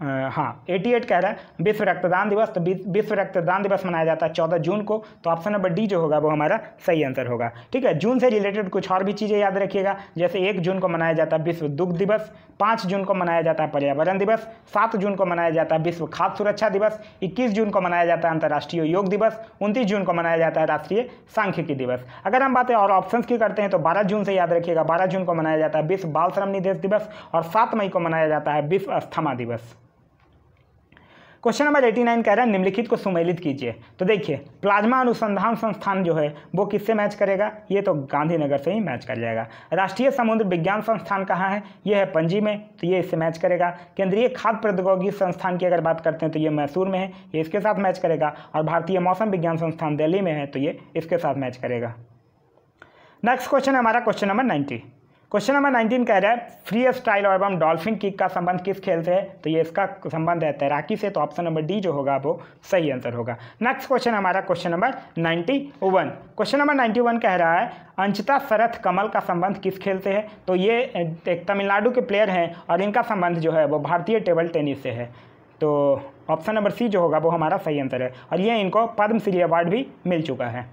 हाँ 88 कह रहा है विश्व रक्तदान दिवस तो विश्व रक्तदान दिवस मनाया जाता है चौदह जून को तो ऑप्शन नंबर डी जो होगा वो हमारा सही आंसर होगा ठीक है जून से रिलेटेड कुछ और भी चीज़ें याद रखिएगा जैसे एक जून को मनाया जाता है विश्व दुग्ध दिवस पाँच जून को मनाया जाता है पर्यावरण दिवस सात जून को मनाया जाता है विश्व खाद्य सुरक्षा दिवस इक्कीस जून को मनाया जाता है अंतर्राष्ट्रीय योग दिवस उनतीस जून को मनाया जाता है राष्ट्रीय सांख्यिकी दिवस अगर हम बातें और ऑप्शन की करते हैं तो बारह जून से याद रखिएगा बारह जून को मनाया जाता है विश्व बाल श्रम निदेश दिवस और सात मई को मनाया जाता है विश्व अस्थमा दिवस क्वेश्चन नंबर एटी नाइन कह रहा है निम्नलिखित को सुमेलित कीजिए तो देखिए प्लाज्मा अनुसंधान संस्थान जो है वो किससे मैच करेगा ये तो गांधीनगर से ही मैच कर जाएगा राष्ट्रीय समुद्र विज्ञान संस्थान कहाँ है ये है पंजी में तो ये इससे मैच करेगा केंद्रीय खाद्य प्रौद्योगिकी संस्थान की अगर बात करते हैं तो ये मैसूर में है ये इसके साथ मैच करेगा और भारतीय मौसम विज्ञान संस्थान दिल्ली में है तो ये इसके साथ मैच करेगा नेक्स्ट क्वेश्चन है हमारा question number ninety question number nineteen कह रहा है फ्री स्टाइल और एवं डॉल्फिन किक का संबंध किस खेल से है तो ये इसका संबंध है तैराकी से तो ऑप्शन नंबर डी जो होगा वो सही आंसर होगा नेक्स्ट क्वेश्चन हमारा question number ninety one question number ninety one कह रहा है अंचिता शरत कमल का संबंध किस खेल से है तो ये एक तमिलनाडु के प्लेयर हैं और इनका संबंध जो है वो भारतीय टेबल टेनिस से है तो ऑप्शन नंबर सी जो होगा वो हमारा सही आंसर है और ये इनको पद्मश्री अवार्ड भी मिल चुका है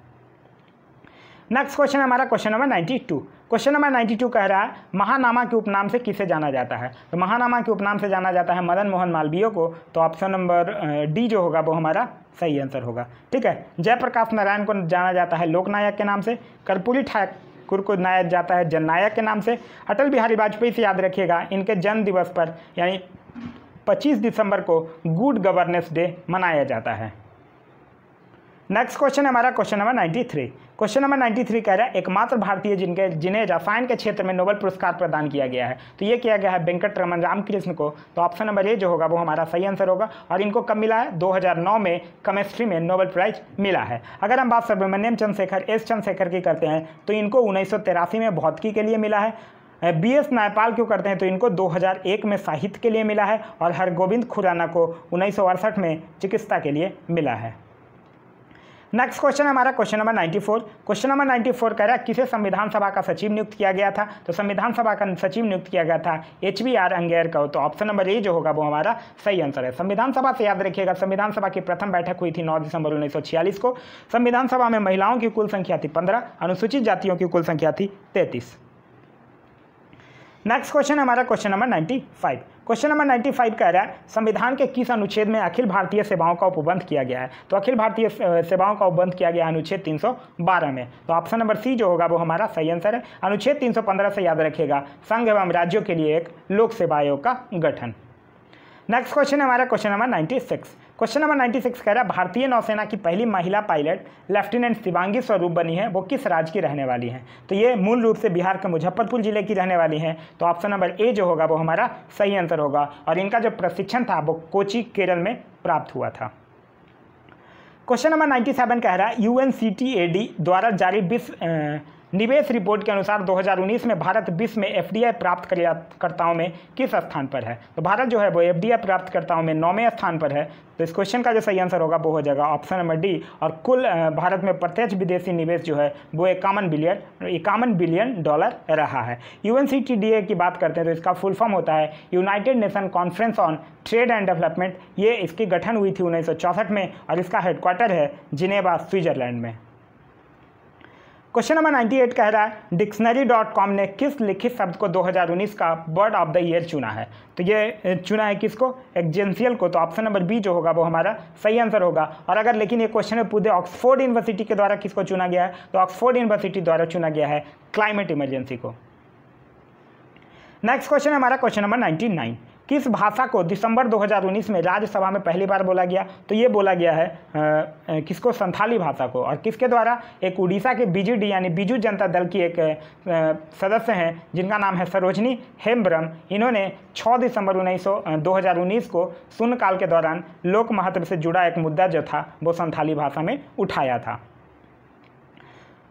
नेक्स्ट क्वेश्चन हमारा question number ninety two question number ninety two कह रहा है महानामा के उपनाम से किसे जाना जाता है तो महानामा के उपनाम से जाना जाता है मदन मोहन मालवीय को तो ऑप्शन नंबर डी जो होगा वो हमारा सही आंसर होगा ठीक है जयप्रकाश नारायण को जाना जाता है लोकनायक के नाम से कर्पूरी ठाकुर को नायक जाता है जननायक के नाम से अटल बिहारी वाजपेयी से याद रखिएगा इनके जन्म दिवस पर यानी 25 दिसंबर को गुड गवर्नेंस डे मनाया जाता है नेक्स्ट क्वेश्चन हमारा क्वेश्चन नंबर 93 क्वेश्चन नंबर 93 कह रहा है एकमात्र भारतीय जिनके जिन्हें रसायन के क्षेत्र में नोबल पुरस्कार प्रदान किया गया है तो ये किया गया है वेंकट रमन रामकृष्ण को तो ऑप्शन नंबर ए जो होगा वो हमारा सही आंसर होगा और इनको कब मिला है 2009 में केमिस्ट्री में नोबल प्राइज मिला है अगर हम बात सुब्रमण्यम चंद्रशेखर एस चंद्रशेखर की करते हैं तो इनको उन्नीस में भौतिकी के लिए मिला है बी एस नायपाल क्यों करते हैं तो इनको 2001 में साहित्य के लिए मिला है और हरगोविंद खुराना को उन्नीस में चिकित्सा के लिए मिला है नेक्स्ट क्वेश्चन हमारा क्वेश्चन नंबर 94 क्वेश्चन नंबर 94 कह रहा है किसे संविधान सभा का सचिव नियुक्त किया गया था तो संविधान सभा का सचिव नियुक्त किया गया था एच बी आर अंगेर का तो ऑप्शन नंबर ए जो होगा वो हमारा सही आंसर है संविधान सभा से याद रखिएगा संविधान सभा की प्रथम बैठक हुई थी नौ दिसंबर उन्नीस को संविधान सभा में महिलाओं की कुल संख्या थी पंद्रह अनुसूचित जातियों की कुल संख्या थी तैंतीस नेक्स्ट क्वेश्चन हमारा question number ninety five question number ninety five कह रहा है संविधान के किस अनुच्छेद में अखिल भारतीय सेवाओं का उपबंध किया गया है तो अखिल भारतीय सेवाओं का उपबंध किया गया अनुच्छेद 312 में तो ऑप्शन नंबर सी जो होगा वो हमारा सही आंसर है अनुच्छेद 315 से याद रखेगा संघ एवं राज्यों के लिए एक लोक सेवा आयोग का गठन नेक्स्ट क्वेश्चन हमारा question number ninety six question number 96 कह रहा है भारतीय नौसेना की पहली महिला पायलट लेफ्टिनेंट शिवांगी स्वरूप बनी है वो किस राज्य की रहने वाली हैं तो ये मूल रूप से बिहार के मुजफ्फरपुर जिले की रहने वाली हैं तो ऑप्शन नंबर ए जो होगा वो हमारा सही आंसर होगा और इनका जो प्रशिक्षण था वो कोची केरल में प्राप्त हुआ था क्वेश्चन नंबर नाइन्टी कह रहा है यू द्वारा जारी विश्व निवेश रिपोर्ट के अनुसार 2019 में भारत विश्व में एफ प्राप्त करताओं में किस स्थान पर है तो भारत जो है वो एफ प्राप्तकर्ताओं में नौवें स्थान पर है तो इस क्वेश्चन का जो सही आंसर होगा वो हो जाएगा ऑप्शन नंबर डी और कुल भारत में प्रत्यक्ष विदेशी निवेश जो है वो इक्यावन बिलियन इक्यावन बिलियन डॉलर रहा है यू की बात करते हैं तो इसका फुल फॉर्म होता है United Nation Conference on Trade and Development ये इसकी गठन हुई थी उन्नीस में और इसका हेडक्वार्टर है जिनेवा स्विट्जरलैंड में क्वेश्चन नंबर 98 कह रहा है डिक्शनरी डॉट कॉम ने किस लिखित शब्द को 2019 का वर्ड ऑफ द ईयर चुना है तो ये चुना है किसको एक्जेंसियल को तो ऑप्शन नंबर बी जो होगा वो हमारा सही आंसर होगा और अगर लेकिन ये क्वेश्चन में पूरे ऑक्सफोर्ड यूनिवर्सिटी के द्वारा किसको चुना गया है तो ऑक्सफोर्ड यूनिवर्सिटी द्वारा चुना गया है क्लाइमेट इमरजेंसी को नेक्स्ट क्वेश्चन हमारा क्वेश्चन नंबर नाइन्टी नाइन किस भाषा को दिसंबर 2019 में राज्यसभा में पहली बार बोला गया तो ये बोला गया है किसको संथाली भाषा को और किसके द्वारा एक उड़ीसा के बीजेडी यानी बीजू जनता दल की एक सदस्य हैं जिनका नाम है सरोजनी हेम्ब्रम इन्होंने 6 दिसंबर उन्नीस 2019 को शून्यकाल के दौरान लोक महत्व से जुड़ा एक मुद्दा जो था वो संथाली भाषा में उठाया था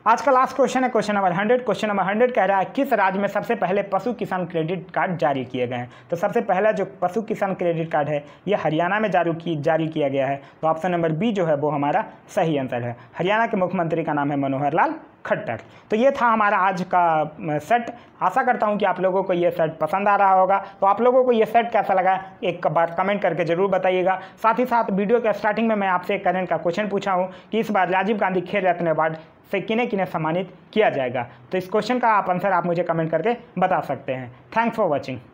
आज का लास्ट क्वेश्चन है question number hundred question number hundred कह रहा है किस राज्य में सबसे पहले पशु किसान क्रेडिट कार्ड जारी किए गए हैं तो सबसे पहला जो पशु किसान क्रेडिट कार्ड है ये हरियाणा में जारी की जारी किया गया है तो ऑप्शन नंबर बी जो है वो हमारा सही आंसर है हरियाणा के मुख्यमंत्री का नाम है मनोहर लाल खट्टर तो ये था हमारा आज का सेट आशा करता हूँ कि आप लोगों को ये सेट पसंद आ रहा होगा तो आप लोगों को ये सेट कैसा लगा एक बार कमेंट करके ज़रूर बताइएगा साथ ही साथ वीडियो के स्टार्टिंग में मैं आपसे एक करेंट का क्वेश्चन पूछा हूँ कि इस बार राजीव गांधी खेल रत्न अवार्ड से किने किने सम्मानित किया जाएगा तो इस क्वेश्चन का आप आंसर आप मुझे कमेंट करके बता सकते हैं थैंक्स फॉर वॉचिंग